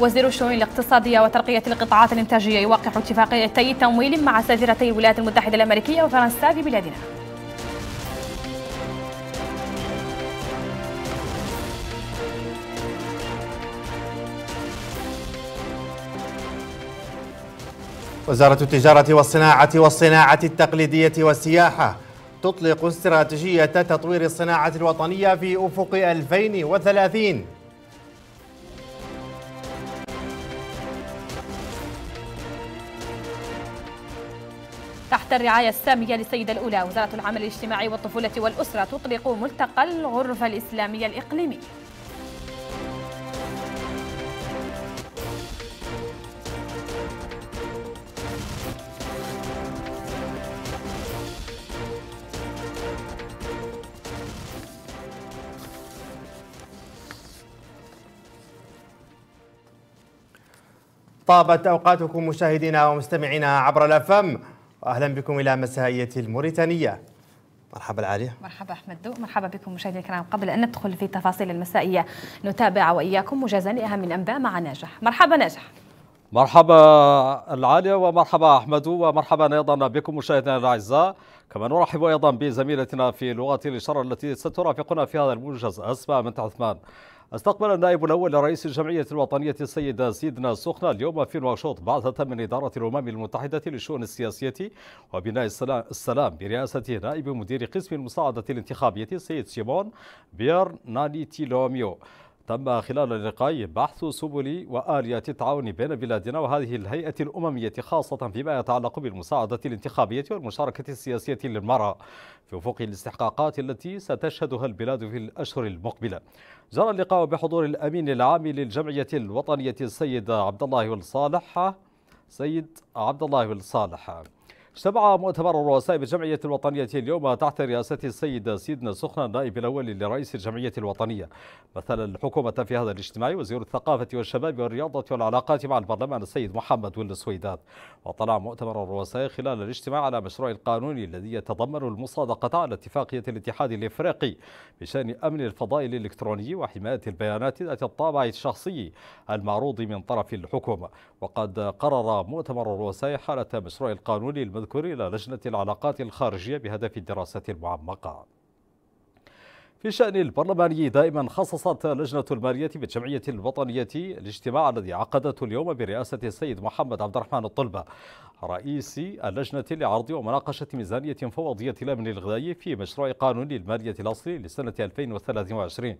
وزير الشؤون الاقتصادية وترقية القطاعات الإنتاجية يوقع اتفاقيتي تمويل مع سفيرتي الولايات المتحدة الأمريكية وفرنسا في بلادنا. وزارة التجارة والصناعة والصناعة التقليدية والسياحة تطلق استراتيجية تطوير الصناعة الوطنية في أفق 2030 تحت الرعاية السامية للسيدة الأولى وزارة العمل الاجتماعي والطفولة والأسرة تطلق ملتقى الغرفة الإسلامية الإقليمي طابت أوقاتكم مشاهدينا ومستمعينا عبر الأفم واهلا بكم الى مسائيه الموريتانيه مرحبا علي مرحبا احمد دو مرحبا بكم مشاهدينا الكرام قبل ان ندخل في تفاصيل المسائيه نتابع واياكم مجازا لاهم الانباء مع ناجح مرحبا ناجح مرحبا العالية ومرحبا أحمد ومرحبا أيضا بكم مشاهدينا الأعزاء كما نرحب أيضا بزميلتنا في لغه الإشارة التي سترافقنا في هذا الموجز أسماء من عثمان استقبل النائب الاول لرئيس الجمعيه الوطنيه السيد سيدنا سخنة اليوم في نواكشوط بعثه من اداره الامم المتحده للشؤون السياسيه وبناء السلام برئاسه نائب مدير قسم المساعده الانتخابيه السيد سيمون بير نانيتيلوميو تم خلال اللقاء بحث سبل وآليات التعاون بين بلادنا وهذه الهيئة الأممية خاصة فيما يتعلق بالمساعدة الانتخابية والمشاركة السياسية للمرأة في افق الاستحقاقات التي ستشهدها البلاد في الأشهر المقبلة جرى اللقاء بحضور الأمين العام للجمعية الوطنية السيد عبد الله الصالح سيد عبد الله الصالح اجتمع مؤتمر الرؤساء بالجمعية الوطنية اليوم تحت رئاسة السيد سيدنا سخنة النائب الأول لرئيس الجمعية الوطنية مثل الحكومة في هذا الاجتماع وزير الثقافة والشباب والرياضة والعلاقات مع البرلمان السيد محمد ول السويدات وطلع مؤتمر الرؤساء خلال الاجتماع على مشروع القانون الذي يتضمن المصادقة على اتفاقية الاتحاد الإفريقي بشأن أمن الفضاء الإلكتروني وحماية البيانات ذات الطابع الشخصي المعروض من طرف الحكومة وقد قرر مؤتمر الرؤساء حالة مشروع القانون المد المذكور إلى لجنة العلاقات الخارجية بهدف الدراسة المعمقة في الشأن البرلماني دائما خصصت لجنة المالية بالجمعية الوطنية الاجتماع الذي عقدته اليوم برئاسة السيد محمد عبد الرحمن الطلبة رئيس اللجنة لعرض ومناقشة ميزانية فوضية الأمن الغذائي في مشروع قانون المالية الأصلي لسنة 2023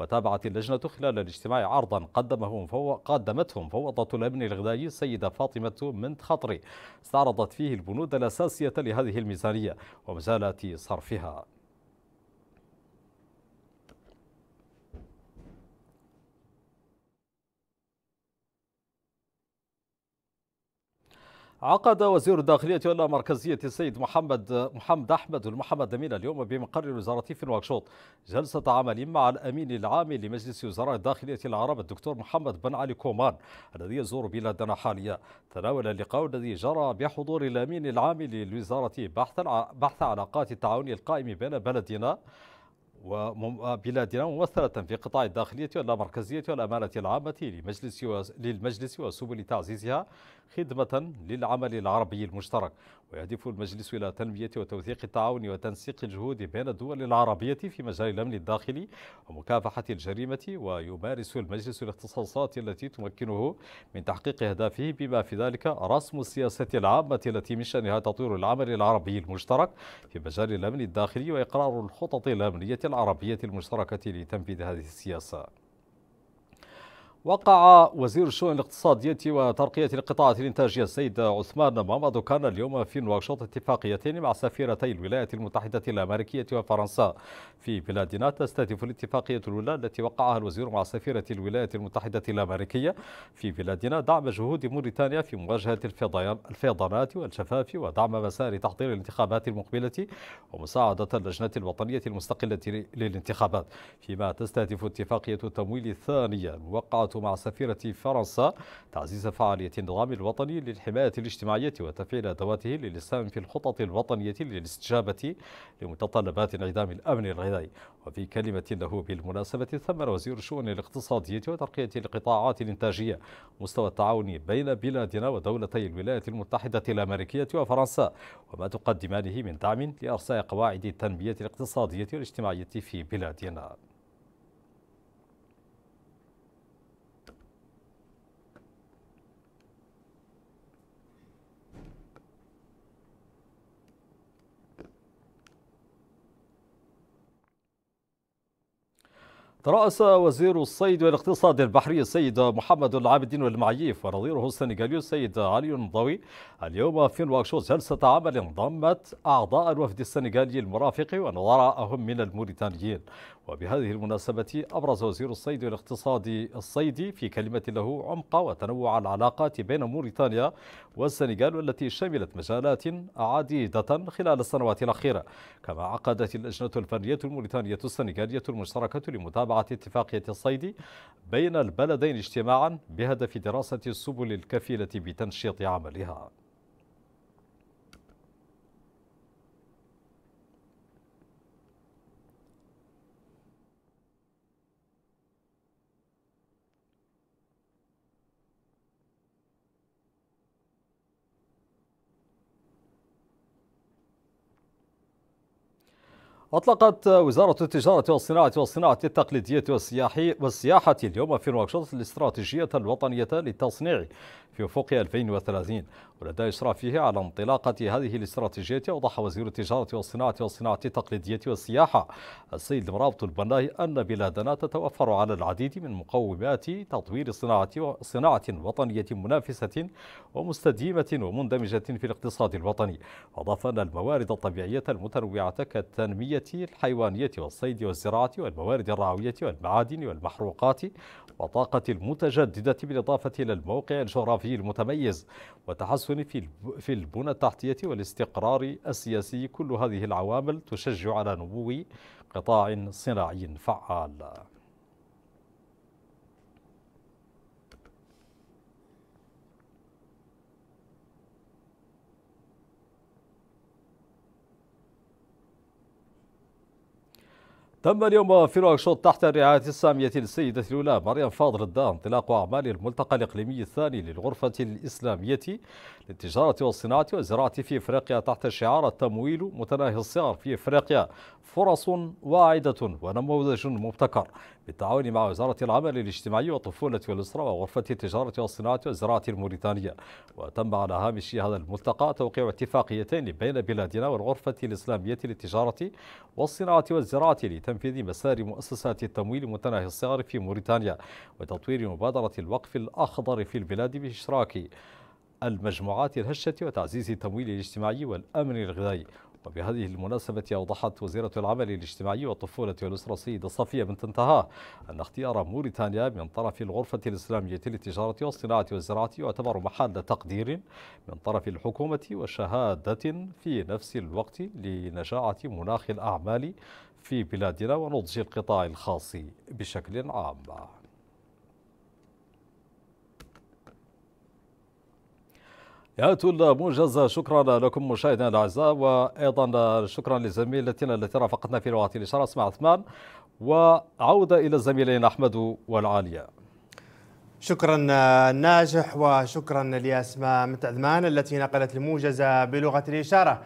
وتابعت اللجنة خلال الاجتماع عرضا قدمه فو... قدمته مفوضة الأمن الغذائي السيدة فاطمة منت خطري استعرضت فيه البنود الأساسية لهذه الميزانية ومزالة صرفها عقد وزير الداخلية والمركزية السيد محمد محمد أحمد المحمد أمين اليوم بمقر الوزارة في نواكشوط جلسة عمل مع الأمين العام لمجلس وزراء الداخلية العرب الدكتور محمد بن علي كومان الذي يزور بلادنا حاليا تناول اللقاء الذي جرى بحضور الأمين العام للوزارة بحث بحث علاقات التعاون القائم بين بلدنا وبلادنا ممثلة في قطاع الداخلية واللامركزية والأمانة العامة لمجلس للمجلس وسبل تعزيزها خدمة للعمل العربي المشترك ويهدف المجلس إلى تنمية وتوثيق التعاون وتنسيق الجهود بين الدول العربية في مجال الأمن الداخلي ومكافحة الجريمة ويمارس المجلس الاختصاصات التي تمكنه من تحقيق أهدافه بما في ذلك رسم السياسة العامة التي من شأنها تطوير العمل العربي المشترك في مجال الأمن الداخلي وإقرار الخطط الأمنية العربية المشتركة لتنفيذ هذه السياسة وقع وزير الشؤون الاقتصادية وترقية القطاعات الإنتاجية السيد عثمان مامادو كان اليوم في نواكشوط اتفاقيتين مع سفيرتي الولايات المتحدة الأمريكية وفرنسا في بلادنا تستهدف الاتفاقية الأولى التي وقعها الوزير مع سفيرة الولايات المتحدة الأمريكية في بلادنا دعم جهود موريتانيا في مواجهة الفيضانات والجفاف ودعم مسار تحضير الانتخابات المقبلة ومساعدة اللجنة الوطنية المستقلة للانتخابات فيما تستهدف اتفاقية التمويل الثانية الموقعة مع سفيرة فرنسا تعزيز فعالية النظام الوطني للحماية الاجتماعية وتفعيل أدواته للإسهام في الخطط الوطنية للاستجابة لمتطلبات انعدام الأمن الغذائي وفي كلمة له بالمناسبة ثمن وزير الشؤون الاقتصادية وترقية القطاعات الإنتاجية مستوى التعاون بين بلادنا ودولتي الولايات المتحدة الأمريكية وفرنسا وما تقدمانه من دعم لأرساء قواعد التنمية الاقتصادية والاجتماعية في بلادنا ترأس وزير الصيد والاقتصاد البحري السيد محمد العابدين والمعيف ونظيره السنغالي السيد علي النضوي اليوم في نواكشوط جلسة عمل ضمت أعضاء الوفد السنغالي المرافق ونظراءهم من الموريتانيين وبهذه المناسبة أبرز وزير الصيد والاقتصاد الصيدي في كلمة له عمق وتنوع العلاقات بين موريتانيا والسنغال والتي شملت مجالات عديدة خلال السنوات الأخيرة كما عقدت اللجنة الفنية الموريتانية السنغالية المشتركة لمتابعة اتفاقية الصيد بين البلدين اجتماعا بهدف دراسة السبل الكفيلة بتنشيط عملها أطلقت وزارة التجارة والصناعة والصناعة التقليدية والسياحي والسياحة اليوم في نواكشوط الاستراتيجية الوطنية للتصنيع في أفق 2030 ولدى إشرافه على انطلاقة هذه الاستراتيجية أوضح وزير التجارة والصناعة والصناعة التقليدية والسياحة السيد مرابط البناي أن بلادنا تتوفر على العديد من مقومات تطوير صناعة صناعة وطنية منافسة ومستديمة ومندمجة في الاقتصاد الوطني وأضاف أن الموارد الطبيعية المتنوعة كالتنمية الحيوانية والصيد والزراعة والموارد الرعوية والمعادن والمحروقات والطاقة المتجددة بالإضافة إلى الموقع الجغرافي المتميز وتحسن التحسن في في البنى التحتية والاستقرار السياسي كل هذه العوامل تشجع على نمو قطاع صناعي فعال تم اليوم في نواكشوط تحت الرعاية السامية للسيدة الأولى مريم فاضل الدار انطلاق أعمال الملتقى الإقليمي الثاني للغرفة الإسلامية للتجارة والصناعة والزراعة في إفريقيا تحت شعار التمويل متناهي الصغر في إفريقيا فرص واعدة ونموذج مبتكر بالتعاون مع وزارة العمل الاجتماعي والطفولة والأسرة وغرفة التجارة والصناعة والزراعة الموريتانية وتم على هامش هذا الملتقى توقيع اتفاقيتين بين بلادنا والغرفة الإسلامية للتجارة والصناعة والزراعة لتنفيذ مسار مؤسسات التمويل متناهي الصغر في موريتانيا وتطوير مبادرة الوقف الأخضر في البلاد بإشراك المجموعات الهشة وتعزيز التمويل الاجتماعي والأمن الغذائي وبهذه المناسبة أوضحت وزيرة العمل الاجتماعي والطفولة والأسرة السيدة صفية بنت انتهاء أن اختيار موريتانيا من طرف الغرفة الإسلامية للتجارة والصناعة والزراعة يعتبر محل تقدير من طرف الحكومة وشهادة في نفس الوقت لنجاعة مناخ الأعمال في بلادنا ونضج القطاع الخاص بشكل عام هات الموجز شكرا لكم مشاهدينا الاعزاء وايضا شكرا لزميلتنا التي رافقتنا في لغه الاشاره اسمها عثمان وعوده الى الزميلين احمد والعاليه شكرا ناجح وشكرا لاسماء متعذمان التي نقلت الموجز بلغه الاشاره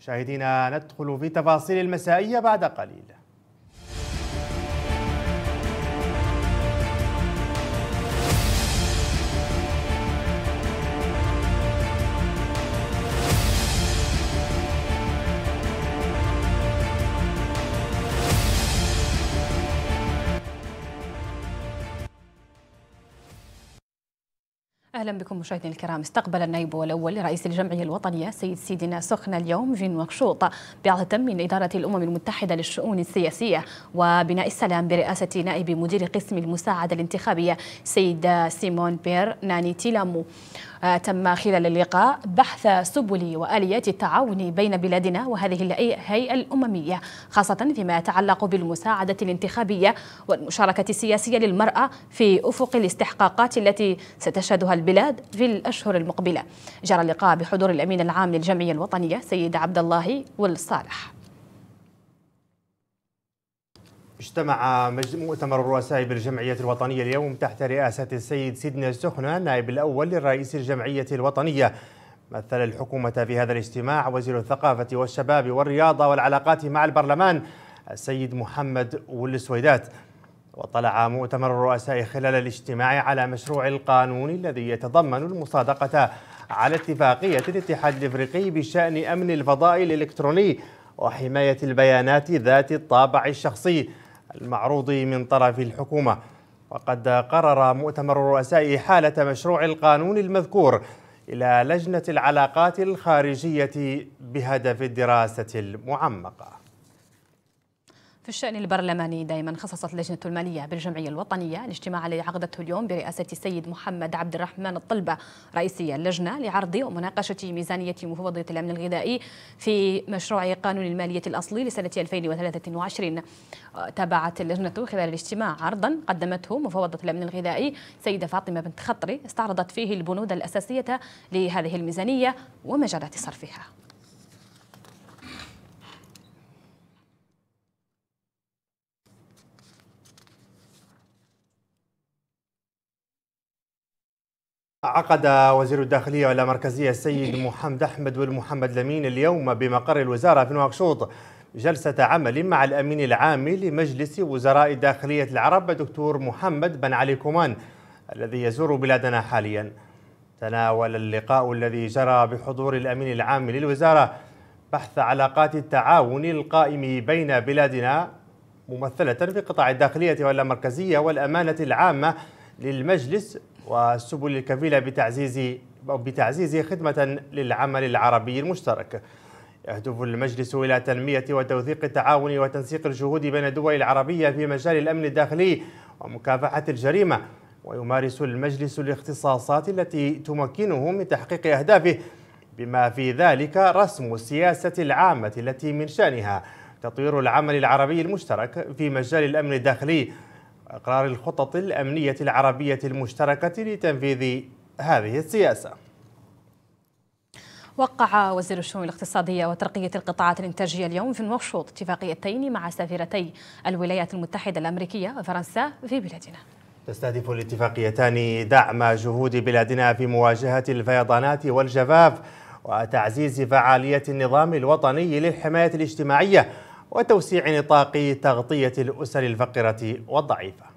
مشاهدينا ندخل في تفاصيل المسائيه بعد قليل اهلا بكم مشاهدينا الكرام استقبل النائب الاول لرئيس الجمعيه الوطنيه سيد سيدنا سخنا اليوم جين وكشوط بعثه من اداره الامم المتحده للشؤون السياسيه وبناء السلام برئاسه نائب مدير قسم المساعده الانتخابيه سيد سيمون بير ناني تيلامو آه، تم خلال اللقاء بحث سبل وآليات التعاون بين بلادنا وهذه الهيئة الأممية خاصة فيما يتعلق بالمساعدة الانتخابية والمشاركة السياسية للمرأة في أفق الاستحقاقات التي ستشهدها البلاد في الأشهر المقبلة جرى اللقاء بحضور الأمين العام للجمعية الوطنية سيد عبد الله والصالح اجتمع مؤتمر الرؤساء بالجمعية الوطنية اليوم تحت رئاسة السيد سيدنا السخنة النائب الأول لرئيس الجمعية الوطنية مثل الحكومة في هذا الاجتماع وزير الثقافة والشباب والرياضة والعلاقات مع البرلمان السيد محمد والسويدات وطلع مؤتمر الرؤساء خلال الاجتماع على مشروع القانون الذي يتضمن المصادقة على اتفاقية الاتحاد الافريقي بشأن أمن الفضاء الإلكتروني وحماية البيانات ذات الطابع الشخصي المعروض من طرف الحكومة وقد قرر مؤتمر الرؤساء حالة مشروع القانون المذكور إلى لجنة العلاقات الخارجية بهدف الدراسة المعمقة في الشأن البرلماني دائما خصصت لجنة المالية بالجمعية الوطنية الاجتماع الذي عقدته اليوم برئاسة السيد محمد عبد الرحمن الطلبة رئيس اللجنة لعرض ومناقشة ميزانية مفوضية الأمن الغذائي في مشروع قانون المالية الأصلي لسنة 2023 تابعت اللجنة خلال الاجتماع عرضا قدمته مفوضة الأمن الغذائي سيدة فاطمة بنت خطري استعرضت فيه البنود الأساسية لهذه الميزانية ومجالات صرفها عقد وزير الداخلية والمركزية السيد محمد أحمد والمحمد لمين اليوم بمقر الوزارة في نواكشوط جلسة عمل مع الأمين العام لمجلس وزراء الداخلية العرب دكتور محمد بن علي كومان الذي يزور بلادنا حاليا تناول اللقاء الذي جرى بحضور الأمين العام للوزارة بحث علاقات التعاون القائم بين بلادنا ممثلة في قطاع الداخلية والمركزية والأمانة العامة للمجلس والسبل الكفيلة بتعزيز بتعزيز خدمة للعمل العربي المشترك يهدف المجلس إلى تنمية وتوثيق التعاون وتنسيق الجهود بين الدول العربية في مجال الأمن الداخلي ومكافحة الجريمة ويمارس المجلس الاختصاصات التي تمكنه من تحقيق أهدافه بما في ذلك رسم السياسة العامة التي من شأنها تطوير العمل العربي المشترك في مجال الأمن الداخلي وإقرار الخطط الأمنية العربية المشتركة لتنفيذ هذه السياسة وقع وزير الشؤون الاقتصادية وترقية القطاعات الإنتاجية اليوم في نواكشوط اتفاقيتين مع سفيرتي الولايات المتحدة الأمريكية وفرنسا في بلادنا تستهدف الاتفاقيتان دعم جهود بلادنا في مواجهة الفيضانات والجفاف وتعزيز فعالية النظام الوطني للحماية الاجتماعية وتوسيع نطاق تغطية الأسر الفقيرة والضعيفة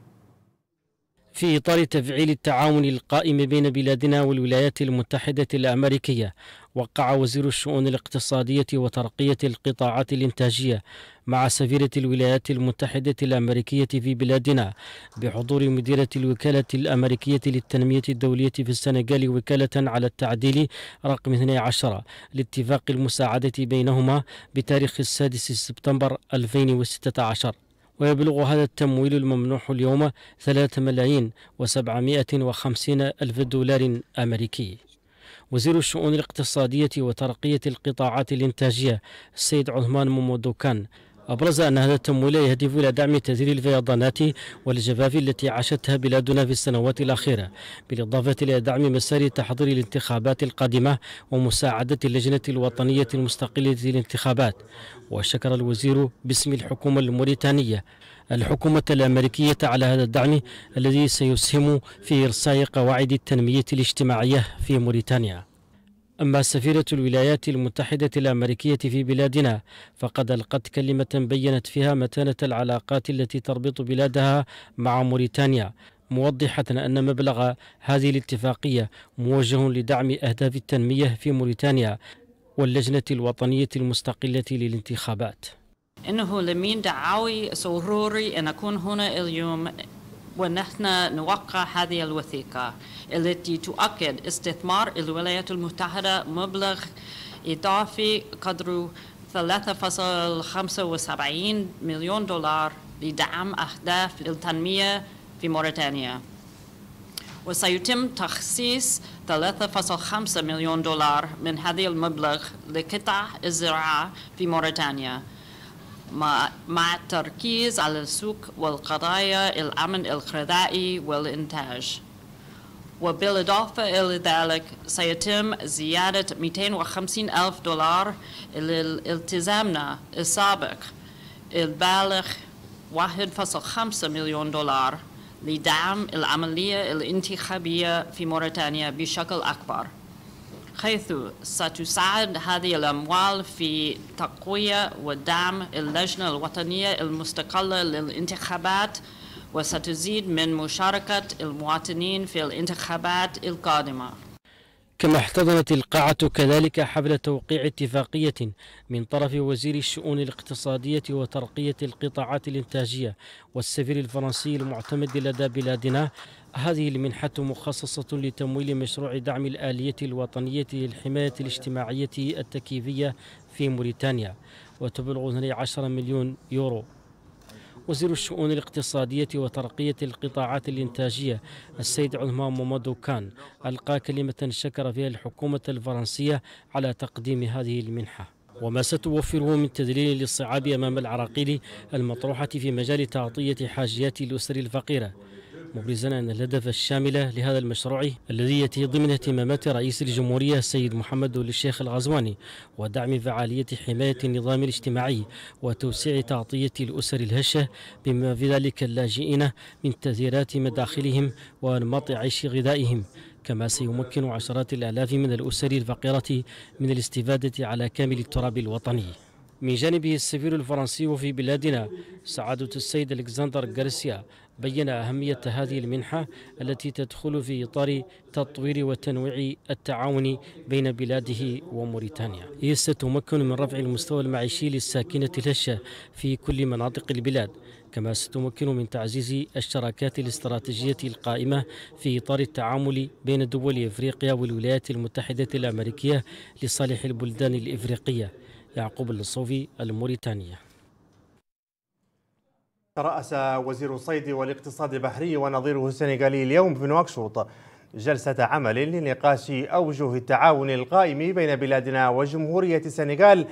في إطار تفعيل التعاون القائم بين بلادنا والولايات المتحدة الأمريكية وقع وزير الشؤون الاقتصادية وترقية القطاعات الإنتاجية مع سفيرة الولايات المتحدة الأمريكية في بلادنا بحضور مديرة الوكالة الأمريكية للتنمية الدولية في السنغال وكالة على التعديل رقم 12 لاتفاق المساعدة بينهما بتاريخ السادس سبتمبر 2016 ويبلغ هذا التمويل الممنوح اليوم 3 ملايين و750 ألف دولار أمريكي وزير الشؤون الاقتصادية وترقية القطاعات الإنتاجية السيد عثمان مومودوكان أبرز أن هذا التمويل يهدف إلى دعم تزيل الفيضانات والجفاف التي عاشتها بلادنا في السنوات الأخيرة بالإضافة إلى دعم مسار تحضير الانتخابات القادمة ومساعدة اللجنة الوطنية المستقلة للانتخابات وشكر الوزير باسم الحكومة الموريتانية الحكومة الأمريكية على هذا الدعم الذي سيسهم في إرساء قواعد التنمية الاجتماعية في موريتانيا أما سفيرة الولايات المتحدة الأمريكية في بلادنا فقد ألقت كلمة بينت فيها متانة العلاقات التي تربط بلادها مع موريتانيا موضحة أن مبلغ هذه الاتفاقية موجه لدعم أهداف التنمية في موريتانيا واللجنة الوطنية المستقلة للانتخابات إنه لمين دعاوي سروري أن أكون هنا اليوم ونحن نوقع هذه الوثيقة التي تؤكد استثمار الولايات المتحدة مبلغ إضافي قدره 3.75 مليون دولار لدعم أهداف التنمية في موريتانيا وسيتم تخصيص 3.5 مليون دولار من هذه المبلغ لقطع الزراعة في موريتانيا مع التركيز على السوق والقضايا الأمن الغذائي والإنتاج وبالإضافة إلى ذلك سيتم زيادة 250 ألف دولار للالتزامنا السابق البالغ 1.5 مليون دولار لدعم العملية الانتخابية في موريتانيا بشكل أكبر حيث ستساعد هذه الأموال في تقوية ودعم اللجنة الوطنية المستقلة للانتخابات وستزيد من مشاركة المواطنين في الانتخابات القادمة كما احتضنت القاعة كذلك حفل توقيع اتفاقية من طرف وزير الشؤون الاقتصادية وترقية القطاعات الإنتاجية والسفير الفرنسي المعتمد لدى بلادنا هذه المنحة مخصصة لتمويل مشروع دعم الآلية الوطنية للحماية الاجتماعية التكييفية في موريتانيا وتبلغ 12 مليون يورو وزير الشؤون الاقتصادية وترقية القطاعات الإنتاجية السيد عثمان مومودو كان ألقى كلمة شكر فيها الحكومة الفرنسية على تقديم هذه المنحة وما ستوفره من تذليل للصعاب أمام العراقيل المطروحة في مجال تغطية حاجيات الأسر الفقيرة مبرزا أن الهدف الشامل لهذا المشروع الذي يأتي ضمن اهتمامات رئيس الجمهورية السيد محمد الشيخ الغزواني ودعم فعالية حماية النظام الاجتماعي وتوسيع تعطية الأسر الهشة بما في ذلك اللاجئين من تغييرات مداخلهم وأنماط عيش غذائهم كما سيمكن عشرات الآلاف من الأسر الفقيرة من الاستفادة على كامل التراب الوطني من جانبه السفير الفرنسي في بلادنا سعادة السيد الكسندر غارسيا بين أهمية هذه المنحة التي تدخل في إطار تطوير وتنويع التعاون بين بلاده وموريتانيا هي ستمكن من رفع المستوى المعيشي للساكنة الهشة في كل مناطق البلاد كما ستمكن من تعزيز الشراكات الاستراتيجية القائمة في إطار التعامل بين دول إفريقيا والولايات المتحدة الأمريكية لصالح البلدان الإفريقية يعقوب الصوفي الموريتانية ترأس وزير الصيد والاقتصاد البحري ونظيره السنغالي اليوم في نواكشوط جلسة عمل لنقاش أوجه التعاون القائم بين بلادنا وجمهورية السنغال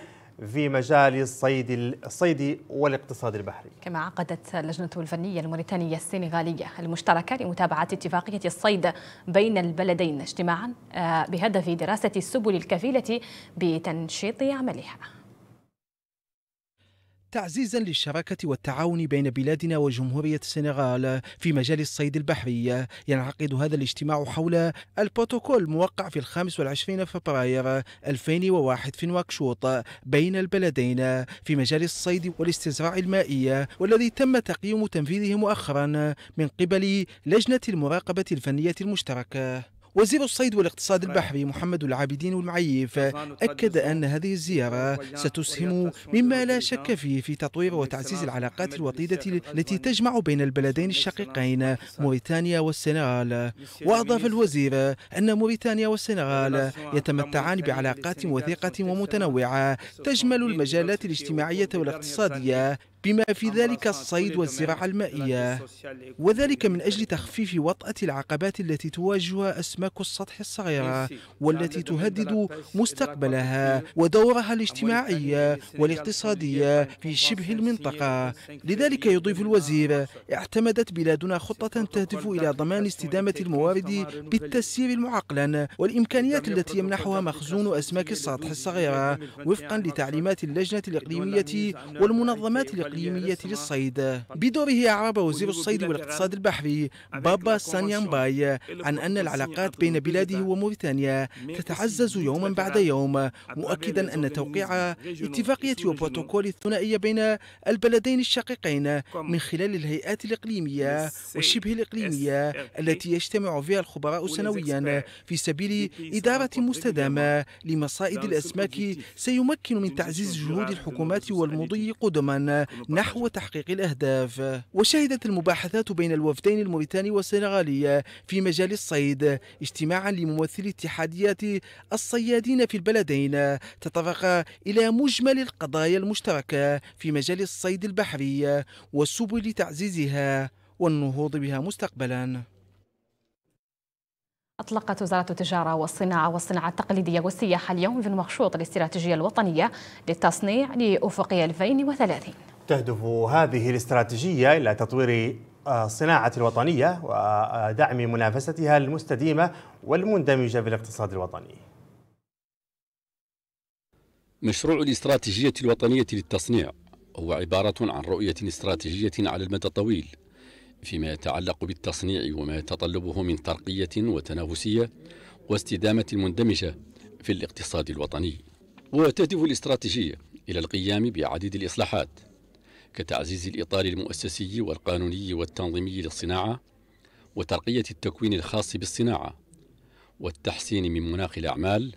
في مجال الصيد الصيد والاقتصاد البحري. كما عقدت اللجنة الفنية الموريتانية السنغالية المشتركة لمتابعة اتفاقية الصيد بين البلدين اجتماعا آه، بهدف دراسة السبل الكفيلة بتنشيط عملها. تعزيزا للشراكة والتعاون بين بلادنا وجمهورية السنغال في مجال الصيد البحري ينعقد هذا الاجتماع حول البروتوكول الموقع في الخامس والعشرين فبراير 2001 في نواكشوط بين البلدين في مجال الصيد والاستزراع المائي والذي تم تقييم تنفيذه مؤخرا من قبل لجنة المراقبة الفنية المشتركة وزير الصيد والاقتصاد طيب. البحري محمد العابدين المعيف أكد أن هذه الزيارة ستسهم مما لا شك فيه في تطوير وتعزيز العلاقات الوطيدة التي تجمع بين البلدين الشقيقين موريتانيا والسنغال وأضاف الوزير أن موريتانيا والسنغال يتمتعان بعلاقات وثيقة ومتنوعة تجمل المجالات الاجتماعية والاقتصادية بما في ذلك الصيد والزراعة المائية وذلك من أجل تخفيف وطأة العقبات التي تواجهها أسماك السطح الصغيرة والتي تهدد مستقبلها ودورها الاجتماعي والاقتصادي في شبه المنطقة لذلك يضيف الوزير اعتمدت بلادنا خطة تهدف إلى ضمان استدامة الموارد بالتسيير المعقلا والإمكانيات التي يمنحها مخزون أسماك السطح الصغيرة وفقا لتعليمات اللجنة الإقليمية والمنظمات الإقليمية الإقليمية للصيد بدوره أعرب وزير الصيد والاقتصاد البحري بابا سانيامباي عن أن العلاقات بين بلاده وموريتانيا تتعزز يوما بعد يوم مؤكدا أن توقيع اتفاقية وبروتوكول الثنائية بين البلدين الشقيقين من خلال الهيئات الإقليمية والشبه الإقليمية التي يجتمع فيها الخبراء سنويا في سبيل إدارة مستدامة لمصائد الأسماك سيمكن من تعزيز جهود الحكومات والمضي قدما نحو تحقيق الأهداف وشهدت المباحثات بين الوفدين الموريتاني والسنغالي في مجال الصيد اجتماعا لممثلي اتحاديات الصيادين في البلدين تطرق إلى مجمل القضايا المشتركة في مجال الصيد البحري والسبل تعزيزها والنهوض بها مستقبلا أطلقت وزارة التجارة والصناعة والصناعة التقليدية والسياحة اليوم في المخشوط الاستراتيجية الوطنية للتصنيع لأفق 2030 تهدف هذه الاستراتيجية إلى تطوير آه، الصناعة الوطنية ودعم منافستها المستديمة والمندمجة في الاقتصاد الوطني مشروع الاستراتيجية الوطنية للتصنيع هو عبارة عن رؤية استراتيجية على المدى الطويل فيما يتعلق بالتصنيع وما يتطلبه من ترقية وتنافسية واستدامة مندمجة في الاقتصاد الوطني وتهدف الاستراتيجية إلى القيام بعديد الإصلاحات كتعزيز الإطار المؤسسي والقانوني والتنظيمي للصناعة وترقية التكوين الخاص بالصناعة والتحسين من مناخ الأعمال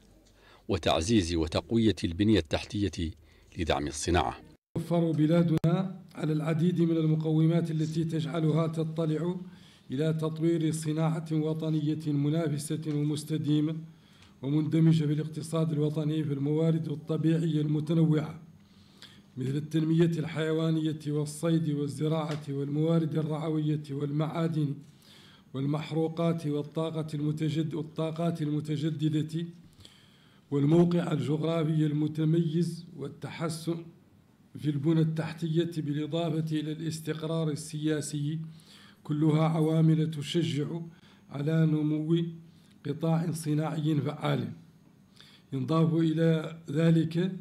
وتعزيز وتقوية البنية التحتية لدعم الصناعة توفر بلادنا على العديد من المقومات التي تجعلها تطلع إلى تطوير صناعة وطنية منافسة ومستديمة ومندمجة بالاقتصاد الوطني في الموارد الطبيعية المتنوعة مثل التنمية الحيوانية والصيد والزراعة والموارد الرعوية والمعادن والمحروقات والطاقة المتجد والطاقات المتجددة والموقع الجغرافي المتميز والتحسن في البنى التحتية بالإضافة إلى الاستقرار السياسي كلها عوامل تشجع على نمو قطاع صناعي فعال ينضاف إلى ذلك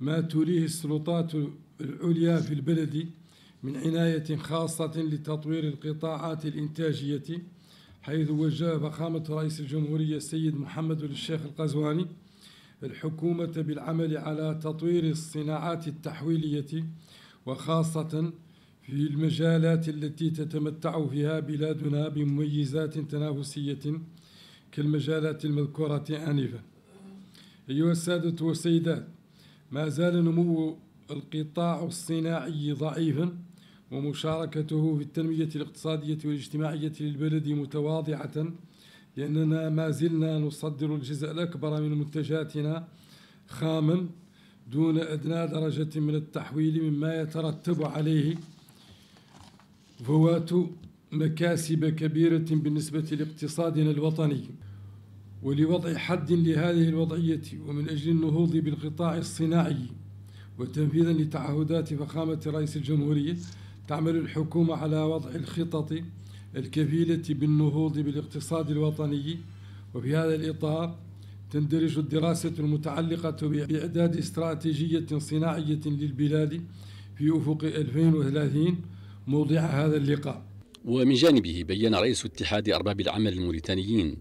ما توليه السلطات العليا في البلد من عناية خاصة لتطوير القطاعات الإنتاجية حيث وجه فخامة رئيس الجمهورية السيد محمد الشيخ القزواني الحكومة بالعمل على تطوير الصناعات التحويلية وخاصة في المجالات التي تتمتع فيها بلادنا بمميزات تنافسية كالمجالات المذكورة آنفا أيها السادة والسيدات ما زال نمو القطاع الصناعي ضعيفا ومشاركته في التنمية الاقتصادية والاجتماعية للبلد متواضعة لأننا ما زلنا نصدر الجزء الأكبر من منتجاتنا خاما دون أدنى درجة من التحويل مما يترتب عليه فوات مكاسب كبيرة بالنسبة لاقتصادنا الوطني ولوضع حد لهذه الوضعية ومن أجل النهوض بالقطاع الصناعي وتنفيذا لتعهدات فخامة رئيس الجمهورية تعمل الحكومة على وضع الخطط الكفيلة بالنهوض بالاقتصاد الوطني وفي هذا الإطار تندرج الدراسة المتعلقة بإعداد استراتيجية صناعية للبلاد في أفق 2030 موضع هذا اللقاء ومن جانبه بين رئيس اتحاد أرباب العمل الموريتانيين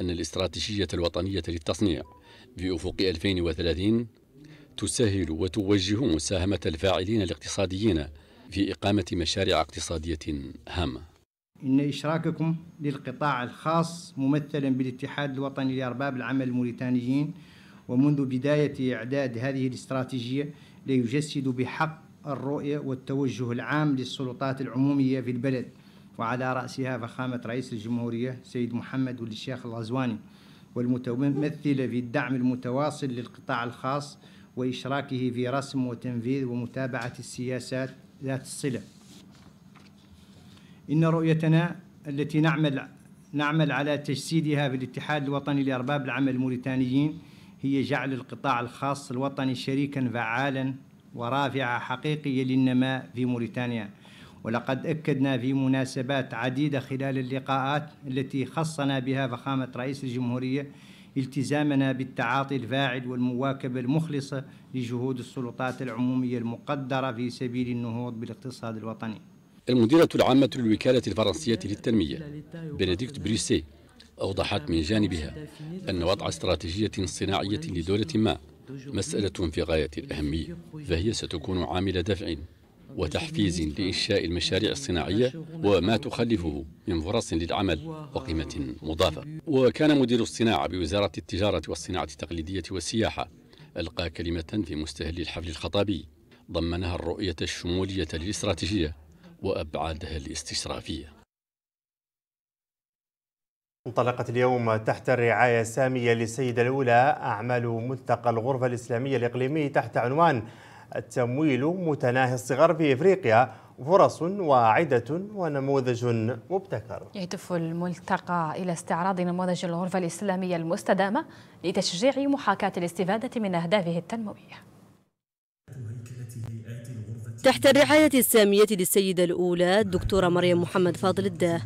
أن الاستراتيجية الوطنية للتصنيع في أفق 2030 تسهل وتوجه مساهمة الفاعلين الاقتصاديين في إقامة مشاريع اقتصادية هامة إن إشراككم للقطاع الخاص ممثلا بالاتحاد الوطني لأرباب العمل الموريتانيين ومنذ بداية إعداد هذه الاستراتيجية ليجسد بحق الرؤية والتوجه العام للسلطات العمومية في البلد وعلى رأسها فخامة رئيس الجمهورية سيد محمد ولي الشيخ الغزواني والمتمثلة في الدعم المتواصل للقطاع الخاص وإشراكه في رسم وتنفيذ ومتابعة السياسات ذات الصلة إن رؤيتنا التي نعمل نعمل على تجسيدها في الاتحاد الوطني لأرباب العمل الموريتانيين هي جعل القطاع الخاص الوطني شريكا فعالا ورافعة حقيقية للنماء في موريتانيا ولقد أكدنا في مناسبات عديدة خلال اللقاءات التي خصنا بها فخامة رئيس الجمهورية التزامنا بالتعاطي الفاعل والمواكبة المخلصة لجهود السلطات العمومية المقدرة في سبيل النهوض بالاقتصاد الوطني المديرة العامة للوكالة الفرنسية للتنمية بنديكت بريسي أوضحت من جانبها أن وضع استراتيجية صناعية لدولة ما مسألة في غاية الأهمية فهي ستكون عامل دفع وتحفيز لإنشاء المشاريع الصناعية وما تخلفه من فرص للعمل وقيمة مضافة وكان مدير الصناعة بوزارة التجارة والصناعة التقليدية والسياحة ألقى كلمة في مستهل الحفل الخطابي ضمنها الرؤية الشمولية للاستراتيجية وأبعادها الاستشرافية انطلقت اليوم تحت الرعاية السامية للسيدة الأولى أعمال ملتقى الغرفة الإسلامية الإقليمي تحت عنوان التمويل متناهي الصغر في إفريقيا فرص واعدة ونموذج مبتكر يهدف الملتقى إلى استعراض نموذج الغرفة الإسلامية المستدامة لتشجيع محاكاة الاستفادة من أهدافه التنموية تحت الرعاية السامية للسيدة الأولى الدكتورة مريم محمد فاضل الداه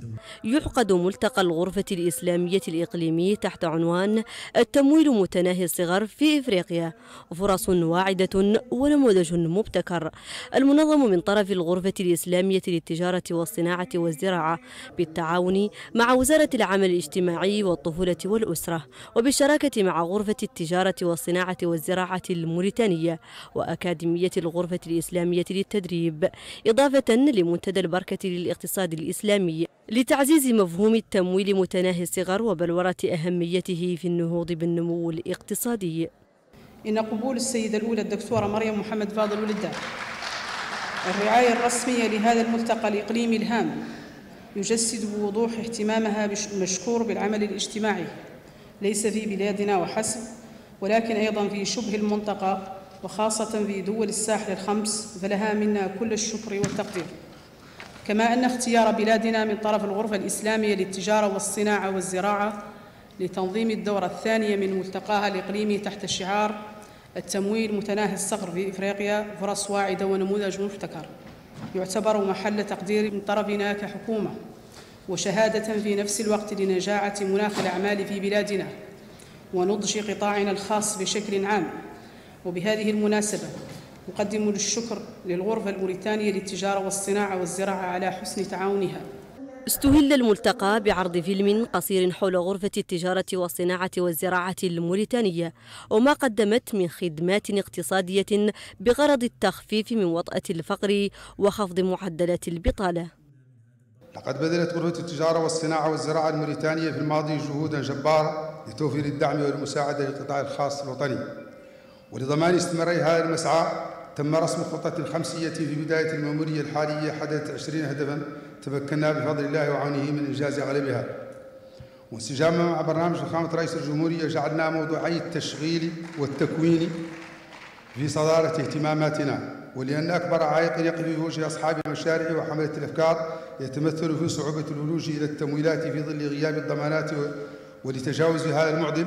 يعقد ملتقى الغرفة الإسلامية الإقليمي تحت عنوان التمويل متناهي الصغر في إفريقيا فرص واعدة ونموذج مبتكر المنظم من طرف الغرفة الإسلامية للتجارة والصناعة والزراعة بالتعاون مع وزارة العمل الاجتماعي والطفولة والأسرة وبالشراكة مع غرفة التجارة والصناعة والزراعة الموريتانية وأكاديمية الغرفة الإسلامية للتجارة والتدريب إضافة لمنتدى البركة للاقتصاد الإسلامي لتعزيز مفهوم التمويل متناهي الصغر وبلورة أهميته في النهوض بالنمو الاقتصادي إن قبول السيدة الأولى الدكتورة مريم محمد فاضل ولدة الرعاية الرسمية لهذا الملتقى الإقليمي الهام يجسد بوضوح اهتمامها مشكور بالعمل الاجتماعي ليس في بلادنا وحسب ولكن أيضا في شبه المنطقة وخاصة في دول الساحل الخمس فلها منا كل الشكر والتقدير كما أن اختيار بلادنا من طرف الغرفة الإسلامية للتجارة والصناعة والزراعة لتنظيم الدورة الثانية من ملتقاها الإقليمي تحت شعار التمويل متناهي الصقر في إفريقيا فرص واعدة ونموذج محتكر يعتبر محل تقدير من طرفنا كحكومة وشهادة في نفس الوقت لنجاعة مناخ الأعمال في بلادنا ونضج قطاعنا الخاص بشكل عام وبهذه المناسبة نقدم الشكر للغرفة الموريتانية للتجارة والصناعة والزراعة على حسن تعاونها استهل الملتقى بعرض فيلم قصير حول غرفة التجارة والصناعة والزراعة الموريتانية وما قدمت من خدمات اقتصادية بغرض التخفيف من وطأة الفقر وخفض معدلات البطالة لقد بذلت غرفة التجارة والصناعة والزراعة الموريتانية في الماضي جهودا جبارة لتوفير الدعم والمساعدة للقطاع الخاص الوطني ولضمان استمرار هذا المسعى تم رسم خطة الخمسية في بداية المأمورية الحالية حددت 20 هدفا تمكنا بفضل الله وعونه من إنجاز أغلبها وانسجاما مع برنامج فخامة رئيس الجمهورية جعلنا موضوعي التشغيل والتكوين في صدارة اهتماماتنا ولأن أكبر عائق يقف في وجه أصحاب المشاريع وحملة الأفكار يتمثل في صعوبة الولوج إلى التمويلات في ظل غياب الضمانات ولتجاوز هذا المعضل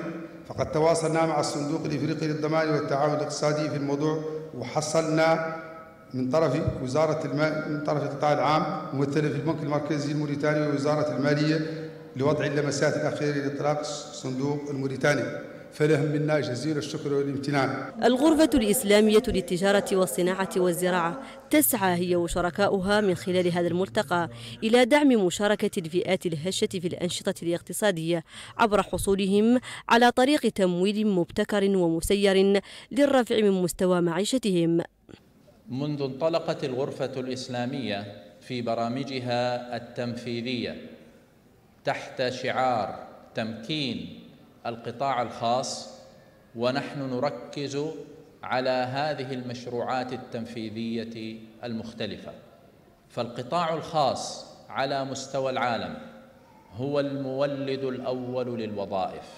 فقد تواصلنا مع الصندوق الإفريقي للضمان والتعاون الاقتصادي في الموضوع وحصلنا من طرف وزارة الماء من طرف القطاع العام ممثلة في البنك المركزي الموريتاني ووزارة المالية لوضع اللمسات الأخيرة لإطلاق الصندوق الموريتاني فلهم منا جزيل الشكر والامتنان الغرفة الإسلامية للتجارة والصناعة والزراعة تسعى هي وشركاؤها من خلال هذا الملتقى إلى دعم مشاركة الفئات الهشة في الأنشطة الاقتصادية عبر حصولهم على طريق تمويل مبتكر ومسير للرفع من مستوى معيشتهم منذ انطلقت الغرفة الإسلامية في برامجها التنفيذية تحت شعار تمكين القطاع الخاص ونحن نركز على هذه المشروعات التنفيذيه المختلفه فالقطاع الخاص على مستوى العالم هو المولد الاول للوظائف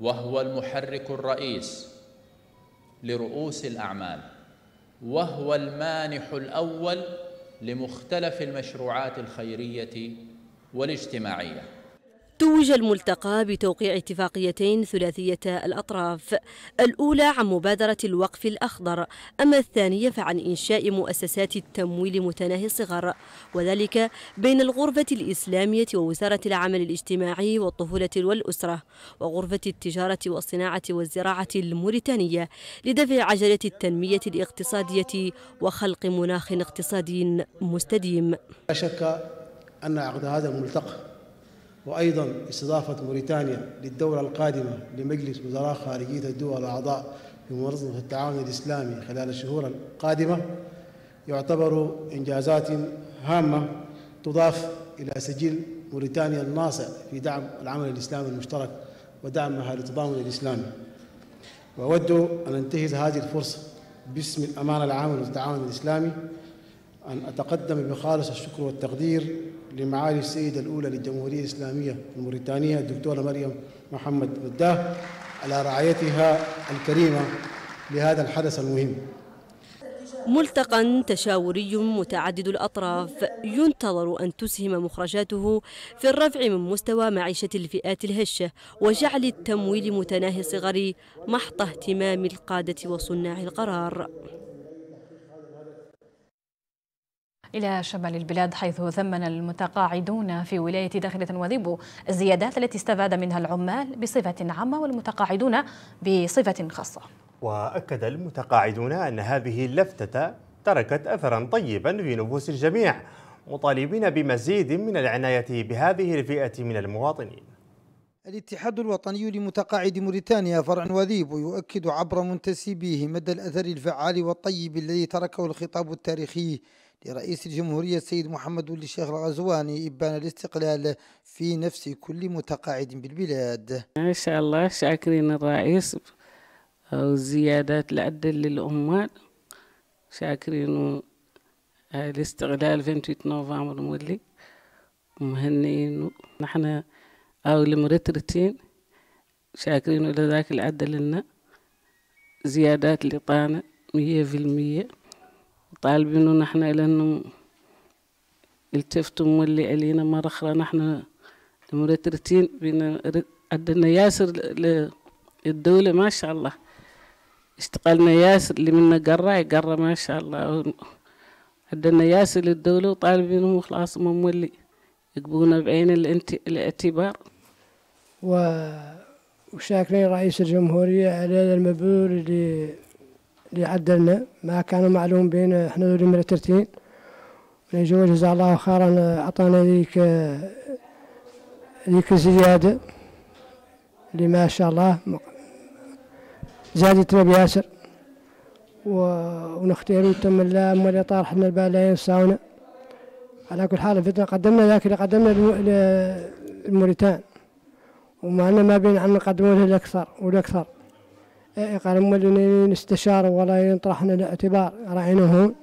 وهو المحرك الرئيس لرؤوس الاعمال وهو المانح الاول لمختلف المشروعات الخيريه والاجتماعيه توج الملتقى بتوقيع اتفاقيتين ثلاثية الأطراف الأولى عن مبادرة الوقف الأخضر أما الثانية فعن إنشاء مؤسسات التمويل متناهي الصغر وذلك بين الغرفة الإسلامية ووزارة العمل الاجتماعي والطفولة والأسرة وغرفة التجارة والصناعة والزراعة الموريتانية لدفع عجلة التنمية الاقتصادية وخلق مناخ اقتصادي مستديم لا شك أن عقد هذا الملتقى وأيضا استضافة موريتانيا للدورة القادمة لمجلس وزراء خارجية الدول الأعضاء في منظمة التعاون الإسلامي خلال الشهور القادمة يعتبر إنجازات هامة تضاف إلى سجل موريتانيا الناصع في دعم العمل الإسلامي المشترك ودعم مهارة التضامن الإسلامي وأود أن أنتهز هذه الفرصة باسم الأمانة العامة للتعاون الإسلامي أن أتقدم بخالص الشكر والتقدير لمعالي السيدة الأولى للجمهورية الإسلامية الموريتانية الدكتورة مريم محمد مداه على رعايتها الكريمة لهذا الحدث المهم ملتقى تشاوري متعدد الأطراف ينتظر أن تسهم مخرجاته في الرفع من مستوى معيشة الفئات الهشة وجعل التمويل متناهي الصغر محط اهتمام القادة وصناع القرار إلى شمال البلاد حيث ثمن المتقاعدون في ولاية داخلة وذيبو الزيادات التي استفاد منها العمال بصفة عامة والمتقاعدون بصفة خاصة وأكد المتقاعدون أن هذه اللفتة تركت أثرا طيبا في نفوس الجميع مطالبين بمزيد من العناية بهذه الفئة من المواطنين الاتحاد الوطني لمتقاعد موريتانيا فرع وذيب يؤكد عبر منتسبيه مدى الأثر الفعال والطيب الذي تركه الخطاب التاريخي لرئيس الجمهورية السيد محمد ولي الشيخ الغزواني إبان الاستقلال في نفس كل متقاعد بالبلاد إن شاء الله شاكرين الرئيس وزيادات العدل للأمة شاكرين الاستقلال 28 نوفمبر مولي مهنيين نحن أو المرترتين شاكرين لذاك العدل لنا زيادات لطانة مية في المية طالبين نحن لأنه التفتوا مولي علينا مرة أخرى نحن مرترتين بين عندنا ياسر للدولة ما شاء الله اشتغلنا ياسر اللي منا قرا قرا ما شاء الله عندنا ياسر للدولة وطالبينهم خلاص ما مولي يقبونا بعين الاعتبار وشاكرين رئيس الجمهورية على المبذول اللي اللي عدلنا ما كانوا معلوم بين احنا ذول المرترتين ونجوا جزاه الله خيرا اعطانا ذيك ذيك الزياده اللي ما شاء الله زادتنا بياسر ونختاروا تم الله اما اللي طارحنا البال لا ينساونا على كل حال فتنا قدمنا لكن قدمنا لموريتان ومعنا ما بين عم قدموا له الاكثر والاكثر قال مولي نستشار ولا ينطرحنا الاعتبار راعينا هون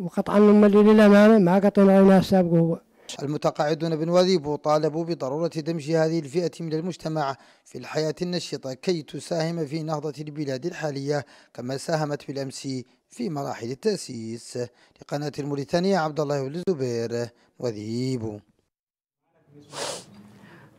وقطعا مولي للامانه ما قطعنا ناس سابقه هو المتقاعدون بالوظيفة طالبوا بضرورة دمج هذه الفئة من المجتمع في الحياة النشطة كي تساهم في نهضة البلاد الحالية كما ساهمت بالأمس في مراحل التأسيس لقناة الموريتانية عبد الله الزبير وذيب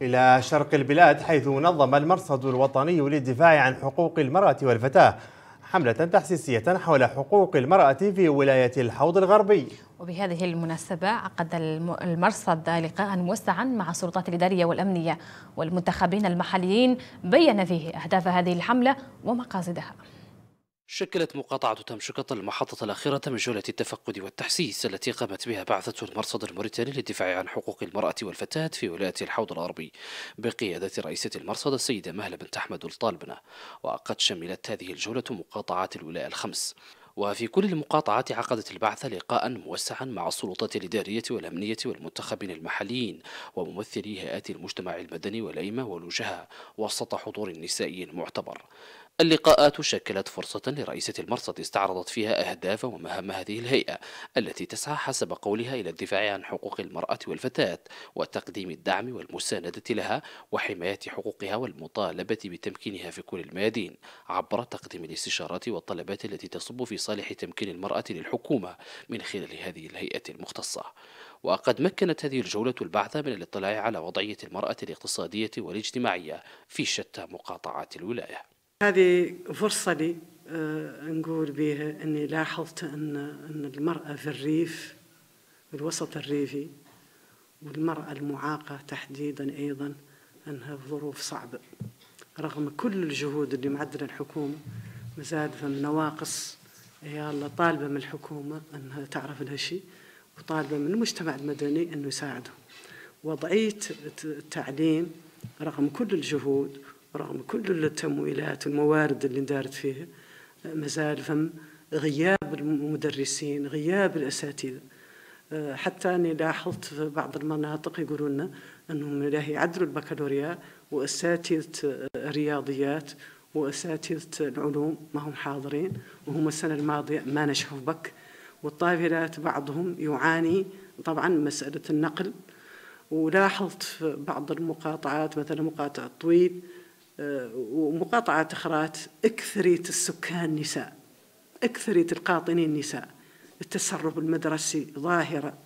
إلى شرق البلاد حيث نظم المرصد الوطني للدفاع عن حقوق المرأة والفتاة حملة تحسيسية حول حقوق المرأة في ولاية الحوض الغربي وبهذه المناسبة عقد المرصد لقاء موسعا مع السلطات الإدارية والأمنية والمنتخبين المحليين بين فيه أهداف هذه الحملة ومقاصدها شكلت مقاطعة تمشقط المحطة الأخيرة من جولة التفقد والتحسيس التي قامت بها بعثة المرصد الموريتاني للدفاع عن حقوق المرأة والفتاة في ولاية الحوض الغربي بقيادة رئيسة المرصد السيدة مهلة بنت أحمد الطالبنة وقد شملت هذه الجولة مقاطعات الولاية الخمس وفي كل المقاطعات عقدت البعثة لقاء موسعا مع السلطات الإدارية والأمنية والمنتخبين المحليين وممثلي هيئات المجتمع المدني والأئمة والوجهاء وسط حضور نسائي معتبر اللقاءات شكلت فرصة لرئيسة المرصد استعرضت فيها أهداف ومهام هذه الهيئة التي تسعى حسب قولها إلى الدفاع عن حقوق المرأة والفتاة وتقديم الدعم والمساندة لها وحماية حقوقها والمطالبة بتمكينها في كل الميادين عبر تقديم الاستشارات والطلبات التي تصب في صالح تمكين المرأة للحكومة من خلال هذه الهيئة المختصة وقد مكنت هذه الجولة البعثة من الاطلاع على وضعية المرأة الاقتصادية والاجتماعية في شتى مقاطعات الولاية هذه فرصة لي آه، نقول بها أني لاحظت أن أن المرأة في الريف الوسط الريفي والمرأة المعاقة تحديدا أيضا أنها في ظروف صعبة رغم كل الجهود اللي معدل الحكومة مزاد فم نواقص يلا طالبة من الحكومة أنها تعرف لها شيء وطالبة من المجتمع المدني أنه يساعدهم وضعية التعليم رغم كل الجهود رغم كل التمويلات والموارد اللي اندارت فيه مازال فم غياب المدرسين غياب الاساتذه حتى اني لاحظت في بعض المناطق يقولوا لنا انهم لا يعدلوا البكالوريا واساتذه الرياضيات واساتذه العلوم ما هم حاضرين وهم السنه الماضيه ما نجحوا بك والطافلات بعضهم يعاني طبعا مساله النقل ولاحظت في بعض المقاطعات مثلا مقاطعه طويل ومقاطعة أخرات أكثرية السكان نساء أكثرية القاطنين نساء التسرب المدرسي ظاهرة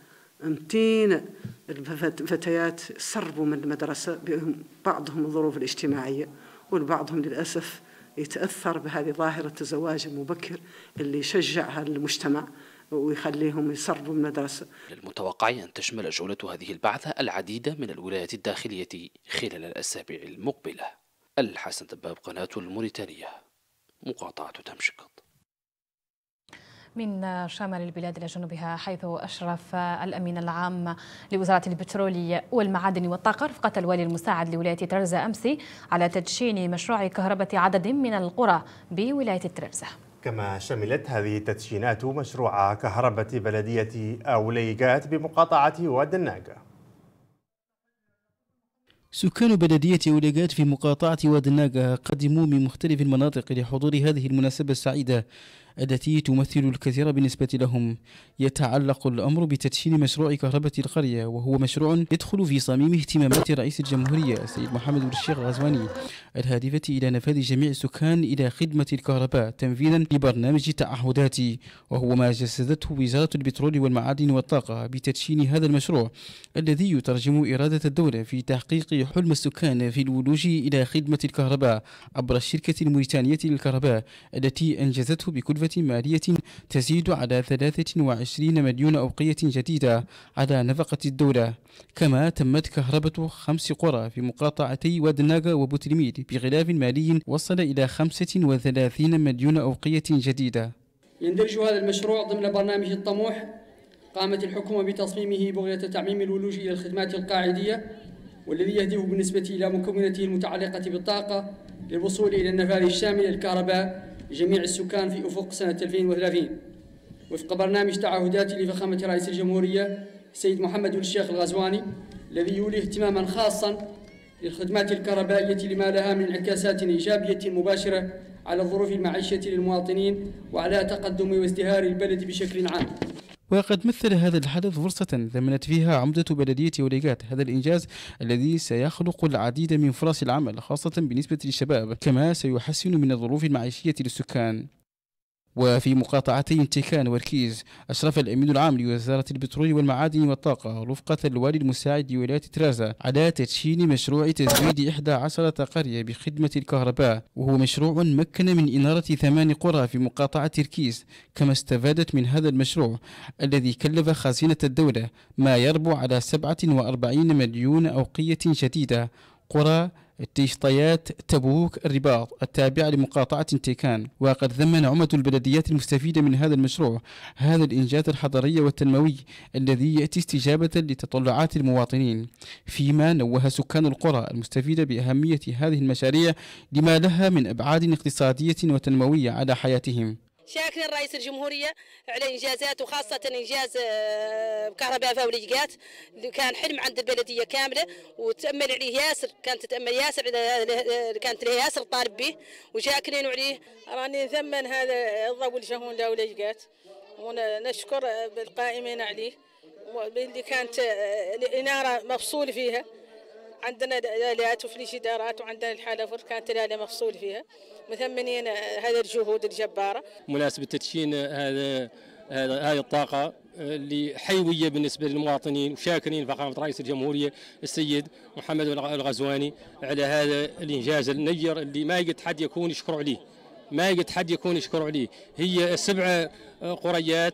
متين الفتيات سربوا من المدرسة بعضهم الظروف الاجتماعية والبعضهم للأسف يتأثر بهذه ظاهرة الزواج المبكر اللي يشجعها المجتمع ويخليهم يسربوا المدرسة المتوقع أن تشمل جولة هذه البعثة العديد من الولايات الداخلية خلال الأسابيع المقبلة الحسن دباب قناة الموريتانية مقاطعة دمشق من شمال البلاد إلى جنوبها حيث أشرف الأمين العام لوزارة البترول والمعادن والطاقة رفقة الوالي المساعد لولاية ترزة أمس على تدشين مشروع كهرباء عدد من القرى بولاية ترزة كما شملت هذه التدشينات مشروع كهرباء بلدية أوليغات بمقاطعة واد الناقة سكان بلدية أوليغات في مقاطعة وادي قدموا من مختلف المناطق لحضور هذه المناسبة السعيدة التي تمثل الكثير بالنسبة لهم يتعلق الأمر بتدشين مشروع كهرباء القرية وهو مشروع يدخل في صميم اهتمامات رئيس الجمهورية سيد محمد بن الشيخ غزواني الهادفة إلى نفاذ جميع السكان إلى خدمة الكهرباء تنفيذا لبرنامج تعهدات وهو ما جسدته وزارة البترول والمعادن والطاقة بتدشين هذا المشروع الذي يترجم إرادة الدولة في تحقيق حلم السكان في الولوج إلى خدمة الكهرباء عبر الشركة الموريتانية للكهرباء التي أنجزته بكل حلفة مالية تزيد على 23 مليون أوقية جديدة على نفقة الدولة كما تمت كهربة خمس قرى في مقاطعتي ودناغا وبوتلميد بغلاف مالي وصل إلى 35 مليون أوقية جديدة يندرج هذا المشروع ضمن برنامج الطموح قامت الحكومة بتصميمه بغية تعميم الولوج إلى الخدمات القاعدية والذي يهدف بالنسبة إلى مكوناته المتعلقة بالطاقة للوصول إلى النفاذ الشامل للكهرباء جميع السكان في أفق سنة 2030 وفق برنامج تعهداتي لفخامة رئيس الجمهورية السيد محمد الشيخ الغزواني الذي يولي اهتماما خاصا للخدمات الكهربائية لما لها من انعكاسات إيجابية مباشرة على الظروف المعيشة للمواطنين وعلى تقدم وازدهار البلد بشكل عام وقد مثل هذا الحدث فرصة ضمنت فيها عمدة بلدية وريغات هذا الإنجاز الذي سيخلق العديد من فرص العمل خاصة بالنسبة للشباب كما سيحسن من الظروف المعيشية للسكان وفي مقاطعتين تيكان وركيز أشرف الأمين العام لوزارة البترول والمعادن والطاقة رفقة الوالي المساعد لولاية ترازا على تدشين مشروع تزويد 11 قرية بخدمة الكهرباء وهو مشروع مكن من إنارة ثمان قرى في مقاطعة تركيز كما استفادت من هذا المشروع الذي كلف خزينة الدولة ما يربو على 47 مليون أوقية شديدة قرى تيشطيات تبوك الرباط التابعة لمقاطعة تيكان وقد ذمن عمة البلديات المستفيدة من هذا المشروع هذا الإنجاز الحضري والتنموي الذي يأتي استجابة لتطلعات المواطنين فيما نوه سكان القرى المستفيدة بأهمية هذه المشاريع لما لها من أبعاد اقتصادية وتنموية على حياتهم شاكرين رئيس الجمهورية على إنجازات وخاصة إنجاز آه، كهرباء فاوليقات اللي كان حلم عند البلدية كاملة وتأمل عليه ياسر كانت تتأمل ياسر على آه، كانت له ياسر طالب به وشاكرين عليه راني نثمن هذا الضوء الجهون لأوليقات ونشكر آه، بالقائمين عليه اللي كانت الإنارة مفصول فيها عندنا الآليات وفي الجدارات وعندنا الحلفر كانت الآلة مفصول فيها مثمنين هذا الجهود الجبارة مناسبة تدشين هذا هذه الطاقة آه، اللي حيوية بالنسبة للمواطنين وشاكرين فخامة رئيس الجمهورية السيد محمد الغزواني على هذا الإنجاز النير اللي ما يقد حد يكون يشكر عليه ما يقد حد يكون يشكر عليه هي سبع آه، قريات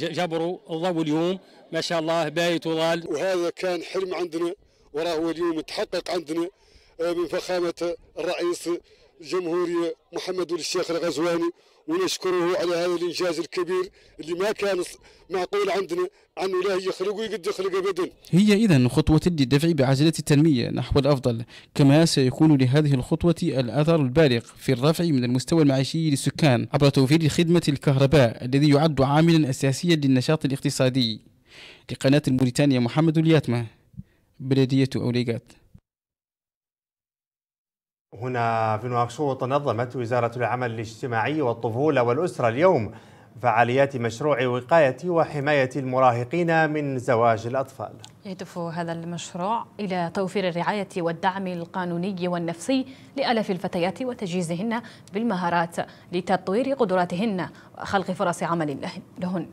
جبروا الضوء اليوم ما شاء الله بايت وضال وهذا كان حلم عندنا هو اليوم تحقق عندنا آه، من فخامة الرئيس الجمهورية محمد الشيخ الغزواني ونشكره على هذا الإنجاز الكبير اللي ما كان معقول عندنا أنه لا يخلق ويقد يخلق أبدا هي إذا خطوة للدفع بعجلة التنمية نحو الأفضل كما سيكون لهذه الخطوة الأثر البالغ في الرفع من المستوى المعيشي للسكان عبر توفير خدمة الكهرباء الذي يعد عاملا أساسيا للنشاط الاقتصادي لقناة موريتانيا محمد الياتمه بلدية أوليغات هنا في نواكشوط نظمت وزارة العمل الاجتماعي والطفولة والأسرة اليوم فعاليات مشروع وقاية وحماية المراهقين من زواج الأطفال يهدف هذا المشروع إلى توفير الرعاية والدعم القانوني والنفسي لألاف الفتيات وتجهيزهن بالمهارات لتطوير قدراتهن وخلق فرص عمل لهن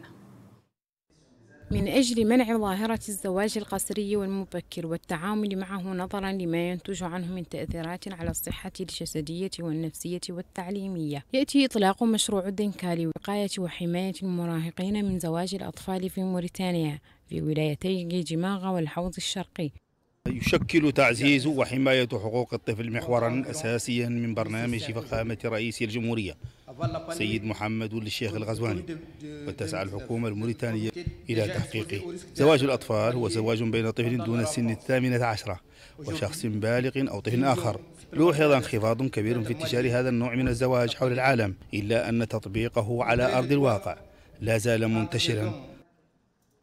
من أجل منع ظاهرة الزواج القسري والمبكر والتعامل معه نظرا لما ينتج عنه من تأثيرات على الصحة الجسدية والنفسية والتعليمية يأتي إطلاق مشروع الدنكالي وقاية وحماية المراهقين من زواج الأطفال في موريتانيا في ولايتي جيجماغا والحوض الشرقي يشكل تعزيز وحماية حقوق الطفل محورا أساسيا من برنامج فخامة رئيس الجمهورية سيد محمد للشيخ الغزواني وتسعى الحكومة الموريتانية إلى تحقيقه زواج الأطفال هو زواج بين طفل دون سن الثامنة عشرة وشخص بالغ أو طفل آخر لوحظ انخفاض كبير في انتشار هذا النوع من الزواج حول العالم إلا أن تطبيقه على أرض الواقع لا زال منتشرا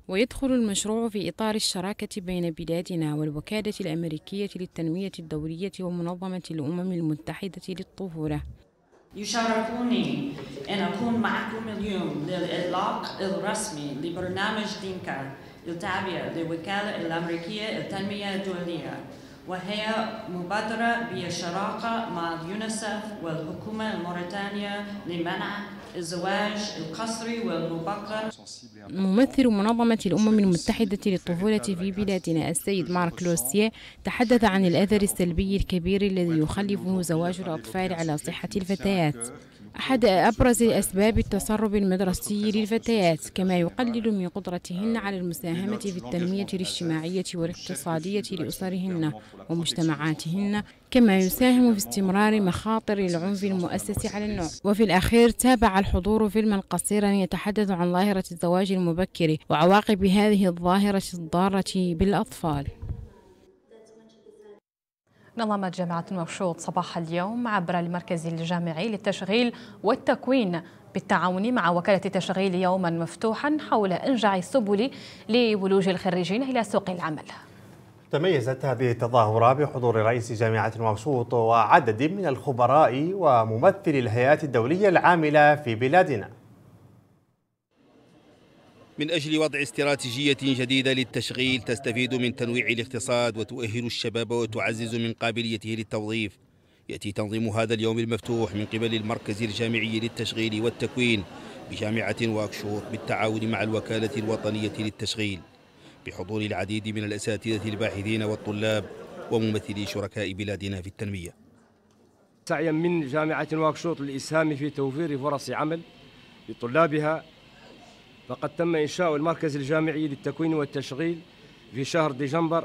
ويدخل المشروع في إطار الشراكة بين بلادنا والوكالة الأمريكية للتنمية الدولية ومنظمة الأمم المتحدة للطفولة يشاركوني أن أكون معكم اليوم للإطلاق الرسمي لبرنامج دينكا التابع للوكالة الأمريكية التنمية الدولية وهي مبادرة بشراكة مع اليونيسف والحكومة الموريتانية لمنع الزواج القسري والمبكر ممثل منظمة الأمم المتحدة للطفولة في بلادنا السيد مارك لوسيا تحدث عن الأثر السلبي الكبير الذي يخلفه زواج الأطفال على صحة الفتيات أحد أبرز أسباب التسرب المدرسي للفتيات كما يقلل من قدرتهن على المساهمة في التنمية الاجتماعية والاقتصادية لأسرهن ومجتمعاتهن كما يساهم في استمرار مخاطر العنف المؤسس على النوع وفي الأخير تابع الحضور فيلما قصيرا يتحدث عن ظاهرة الزواج المبكر وعواقب هذه الظاهرة الضارة بالأطفال نظمت جامعة نواكشوط صباح اليوم عبر المركز الجامعي للتشغيل والتكوين بالتعاون مع وكالة تشغيل يوما مفتوحا حول أنجع السبل لولوج الخريجين إلى سوق العمل تميزت هذه التظاهرة بحضور رئيس جامعة نواكشوط وعدد من الخبراء وممثلي الهيئات الدولية العاملة في بلادنا من أجل وضع استراتيجية جديدة للتشغيل تستفيد من تنويع الاقتصاد وتؤهل الشباب وتعزز من قابليته للتوظيف يأتي تنظيم هذا اليوم المفتوح من قبل المركز الجامعي للتشغيل والتكوين بجامعة واكشور بالتعاون مع الوكالة الوطنية للتشغيل بحضور العديد من الأساتذة الباحثين والطلاب وممثلي شركاء بلادنا في التنمية سعيا من جامعة واكشوط للإسهام في توفير فرص عمل لطلابها فقد تم إنشاء المركز الجامعي للتكوين والتشغيل في شهر ديسمبر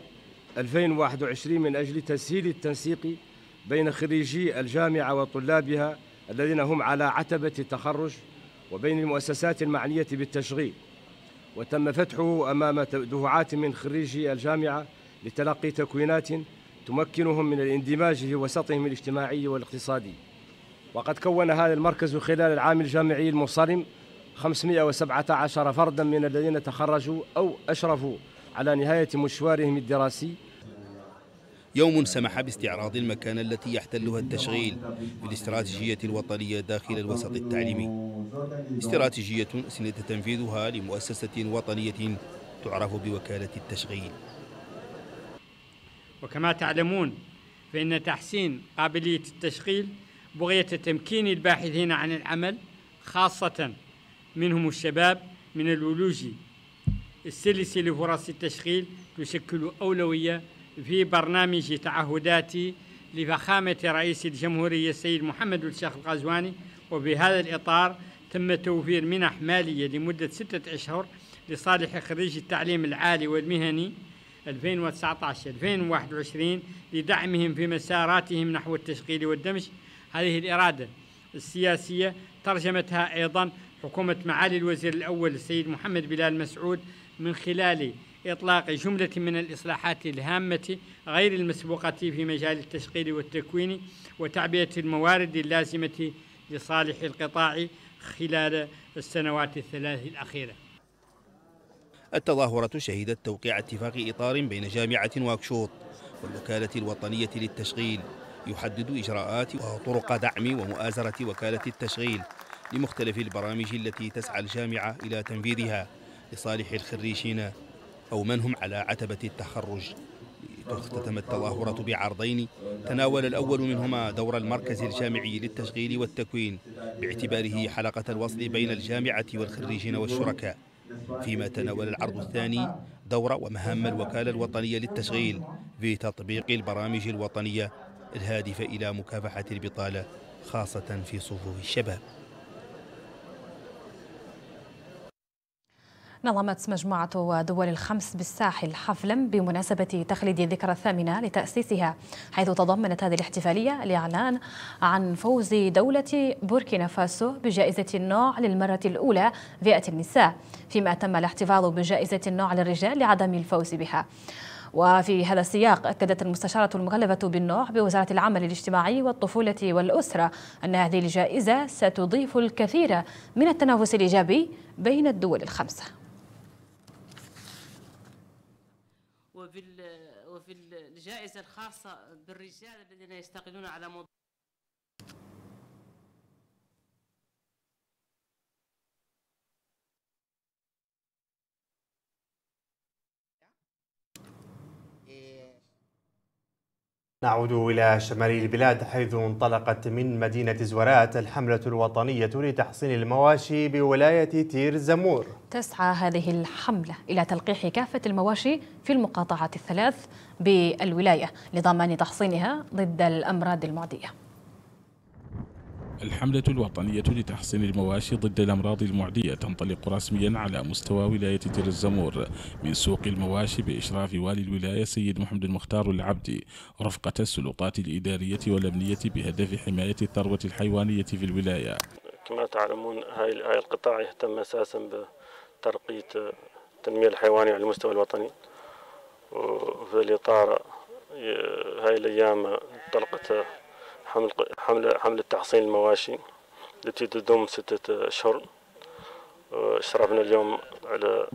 2021 من أجل تسهيل التنسيق بين خريجي الجامعة وطلابها الذين هم على عتبة التخرج وبين المؤسسات المعنية بالتشغيل وتم فتحه أمام دفعات من خريجي الجامعة لتلقي تكوينات تمكنهم من الاندماج في وسطهم الاجتماعي والاقتصادي وقد كون هذا المركز خلال العام الجامعي المنصرم 517 فردا من الذين تخرجوا أو أشرفوا على نهاية مشوارهم الدراسي يوم سمح باستعراض المكان التي يحتلها التشغيل بالاستراتيجية الوطنية داخل الوسط التعليمي استراتيجية سن تنفيذها لمؤسسة وطنية تعرف بوكالة التشغيل وكما تعلمون فإن تحسين قابلية التشغيل بغية تمكين الباحثين عن العمل خاصة منهم الشباب من الولوج السلس لفرص التشغيل تشكل أولوية في برنامج تعهداتي لفخامة رئيس الجمهورية السيد محمد الشيخ القزواني وفي هذا الإطار تم توفير منح مالية لمدة ستة أشهر لصالح خريجي التعليم العالي والمهني 2019-2021 لدعمهم في مساراتهم نحو التشغيل والدمج هذه الإرادة السياسية ترجمتها أيضا حكومة معالي الوزير الأول السيد محمد بلال مسعود من خلال إطلاق جملة من الإصلاحات الهامة غير المسبوقة في مجال التشغيل والتكوين وتعبئة الموارد اللازمة لصالح القطاع خلال السنوات الثلاث الأخيرة التظاهرة شهدت توقيع اتفاق إطار بين جامعة واكشوط والوكالة الوطنية للتشغيل يحدد إجراءات وطرق دعم ومؤازرة وكالة التشغيل لمختلف البرامج التي تسعى الجامعة إلى تنفيذها لصالح الخريجين أو من هم على عتبة التخرج تختتم التظاهرة بعرضين تناول الأول منهما دور المركز الجامعي للتشغيل والتكوين باعتباره حلقة الوصل بين الجامعة والخريجين والشركاء فيما تناول العرض الثاني دور ومهام الوكالة الوطنية للتشغيل في تطبيق البرامج الوطنية الهادفة إلى مكافحة البطالة خاصة في صفوف الشباب نظمت مجموعة دول الخمس بالساحل حفلا بمناسبة تخليد الذكرى الثامنة لتأسيسها حيث تضمنت هذه الاحتفالية الإعلان عن فوز دولة بوركينا فاسو بجائزة النوع للمرة الأولى فئة النساء فيما تم الاحتفاظ بجائزة النوع للرجال لعدم الفوز بها وفي هذا السياق أكدت المستشارة المغلبة بالنوع بوزارة العمل الاجتماعي والطفولة والأسرة أن هذه الجائزة ستضيف الكثير من التنافس الإيجابي بين الدول الخمسة الجائزة الخاصة بالرجال الذين يستقلون على موضوع نعود إلى شمال البلاد حيث انطلقت من مدينة زورات الحملة الوطنية لتحصين المواشي بولاية تير زمور تسعى هذه الحملة إلى تلقيح كافة المواشي في المقاطعات الثلاث بالولاية لضمان تحصينها ضد الأمراض المعدية الحملة الوطنية لتحصين المواشي ضد الأمراض المعدية تنطلق رسميا على مستوى ولاية دير الزمور من سوق المواشي بإشراف والي الولاية سيد محمد المختار العبدي رفقة السلطات الإدارية والأمنية بهدف حماية الثروة الحيوانية في الولاية كما تعلمون هاي القطاع يهتم أساسا بترقية التنمية الحيوانية على المستوى الوطني وفي الإطار هاي الأيام انطلقت حمل حمل حملة تحصين المواشي التي تدوم ستة أشهر اشرفنا آه، اليوم على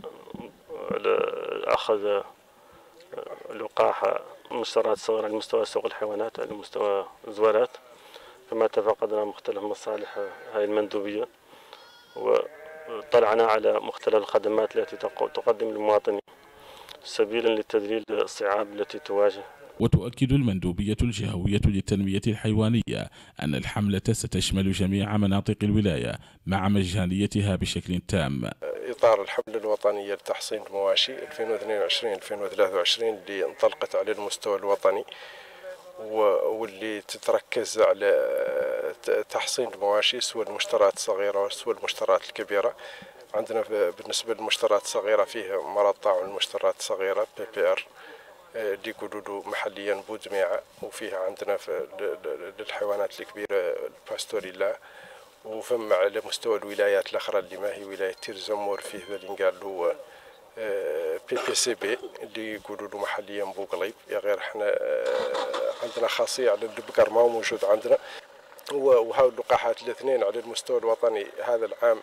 على أخذ آه، لقاح مشترات صغيرة على مستوى سوق الحيوانات على مستوى الزوارات كما تفقدنا مختلف مصالح آه، هذه المندوبية وطلعنا على مختلف الخدمات التي تقدم للمواطنين سبيلا لتذليل الصعاب التي تواجه وتؤكد المندوبية الجهوية للتنمية الحيوانية أن الحملة ستشمل جميع مناطق الولاية مع مجانيتها بشكل تام إطار الحملة الوطنية لتحصين المواشي 2022-2023 اللي انطلقت على المستوى الوطني واللي تتركز على تحصين المواشي سواء المشترات الصغيرة وسوى المشترات الكبيرة عندنا بالنسبة للمشترات الصغيرة فيه مرض طاعون المشترات الصغيرة بي بي ار ديكو دودو محليا بوزميع وفيها عندنا في للحيوانات الكبيرة الباستوريلا وفم على مستوى الولايات الأخرى اللي ما هي ولاية تيرزمور فيه بالنقالو آه، بي بي سي بي اللي يقولوا له محليا بوغليب يا غير احنا آه، عندنا خاصيه على البقر ما هو موجود عندنا وهاو اللقاحات الاثنين على المستوى الوطني هذا العام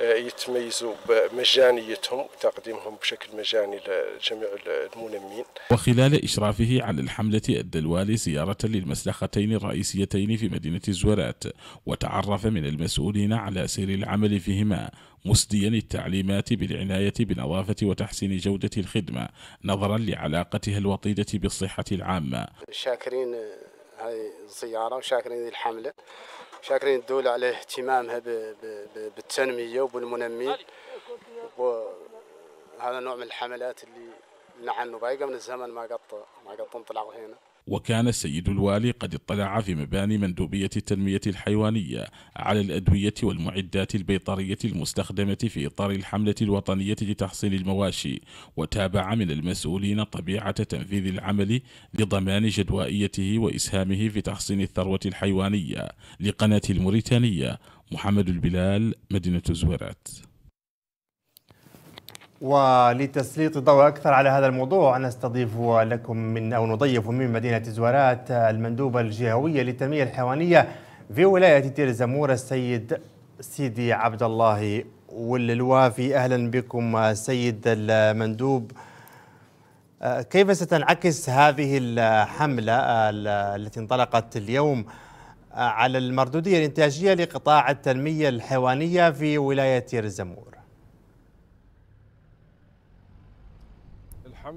يتميزوا بمجانيتهم وتقديمهم بشكل مجاني لجميع المنمين وخلال إشرافه على الحملة أدى الوالي زيارة للمسلختين الرئيسيتين في مدينة الزورات وتعرف من المسؤولين على سير العمل فيهما مسديا التعليمات بالعناية بنظافة وتحسين جودة الخدمة نظرا لعلاقتها الوطيدة بالصحة العامة شاكرين آه، هذه الزيارة وشاكرين هذه الحملة شاكرين الدولة على اهتمامها بالتنمية وبالمنمية وهذا نوع من الحملات اللي نعنوا بايقة من الزمن ما قط ما قط انطلعوا هنا وكان السيد الوالي قد اطلع في مباني مندوبية التنمية الحيوانية على الأدوية والمعدات البيطرية المستخدمة في إطار الحملة الوطنية لتحصين المواشي وتابع من المسؤولين طبيعة تنفيذ العمل لضمان جدوائيته وإسهامه في تحصين الثروة الحيوانية لقناة الموريتانية محمد البلال مدينة زويرات ولتسليط الضوء أكثر على هذا الموضوع نستضيف لكم من أو نضيف من مدينة زوارات المندوبة الجهوية للتنمية الحيوانية في ولاية تير زمور السيد سيدي عبد الله واللوافي أهلا بكم سيد المندوب كيف ستنعكس هذه الحملة التي انطلقت اليوم على المردودية الإنتاجية لقطاع التنمية الحيوانية في ولاية تير الزمور؟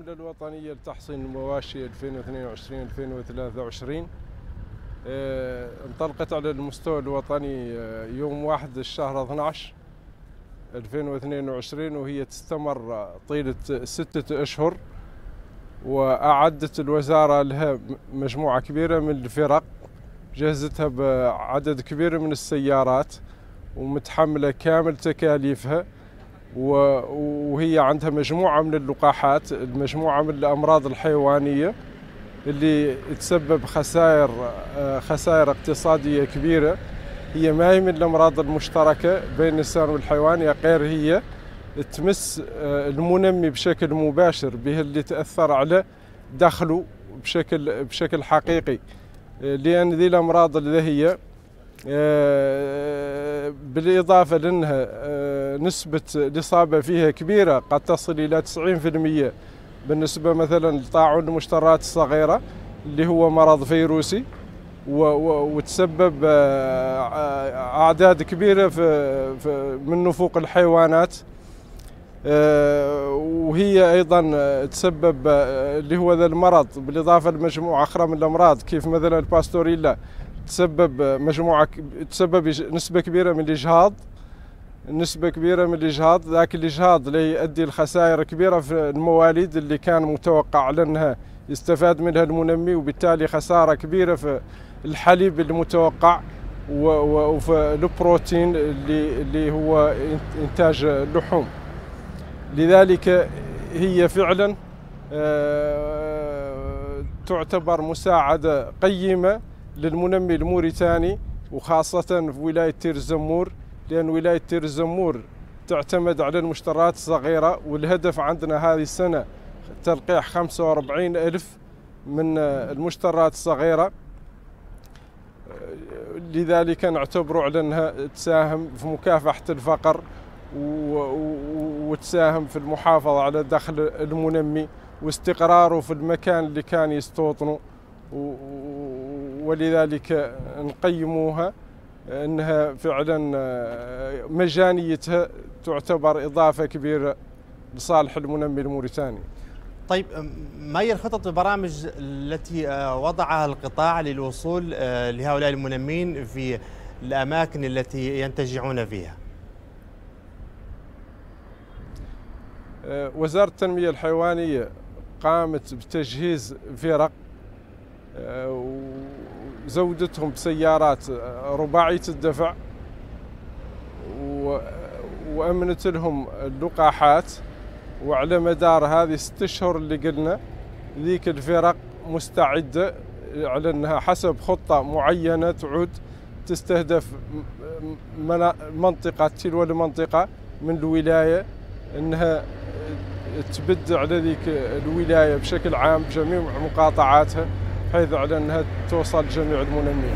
العملة الوطنية لتحصين المواشي 2022-2023 آه، انطلقت على المستوى الوطني آه، يوم 1 الشهر 12 2022 وهي تستمر طيلة ستة أشهر وأعدت الوزارة لها مجموعة كبيرة من الفرق جهزتها بعدد كبير من السيارات ومتحملة كامل تكاليفها وهي عندها مجموعة من اللقاحات مجموعة من الأمراض الحيوانية اللي تسبب خسائر آه، خسائر اقتصادية كبيرة هي ما هي من الأمراض المشتركة بين الإنسان والحيوان يا غير هي تمس آه، المنمي بشكل مباشر به اللي تأثر على دخله بشكل بشكل حقيقي آه، لأن ذي الأمراض اللي هي بالإضافة لأنها نسبة الإصابة فيها كبيرة قد تصل إلى 90% بالنسبة مثلا لطاعون المشترات الصغيرة اللي هو مرض فيروسي وتسبب آه، آه، أعداد كبيرة في نفوق الحيوانات آه، وهي ايضا تسبب اللي هو ذا المرض بالاضافه لمجموعه اخرى من الامراض كيف مثلا الباستوريلا تسبب مجموعه تسبب نسبه كبيره من الاجهاض نسبة كبيرة من الإجهاض ذاك الإجهاض اللي يؤدي لخسائر كبيرة في المواليد اللي كان متوقع لأنها يستفاد منها المنمي وبالتالي خسارة كبيرة في الحليب المتوقع وفي البروتين اللي, اللي هو إنتاج اللحوم لذلك هي فعلا آه، تعتبر مساعدة قيمة للمنمي الموريتاني وخاصة في ولاية تير الزمور لأن ولاية تير الزمور تعتمد على المشتريات الصغيرة والهدف عندنا هذه السنة تلقيح 45 ألف من المشتريات الصغيرة لذلك نعتبر على أنها تساهم في مكافحة الفقر وتساهم في المحافظة على الدخل المنمي واستقراره في المكان اللي كان يستوطنه ولذلك نقيموها انها فعلا آه، مجانيتها تعتبر اضافه كبيره لصالح المنمي الموريتاني. طيب ما هي الخطط والبرامج التي آه، وضعها القطاع للوصول آه، لهؤلاء المنمين في الاماكن التي ينتجعون فيها؟ وزاره التنميه الحيوانيه قامت بتجهيز فرق زودتهم بسيارات آه، رباعية الدفع وأمنت لهم اللقاحات وعلى مدار هذه ست أشهر اللي قلنا ذيك الفرق مستعدة على أنها حسب خطة معينة تعود تستهدف منطقة تلو المنطقة من الولاية أنها تبد على ذيك الولاية بشكل عام بجميع مقاطعاتها حيث على أنها توصل جميع المنمين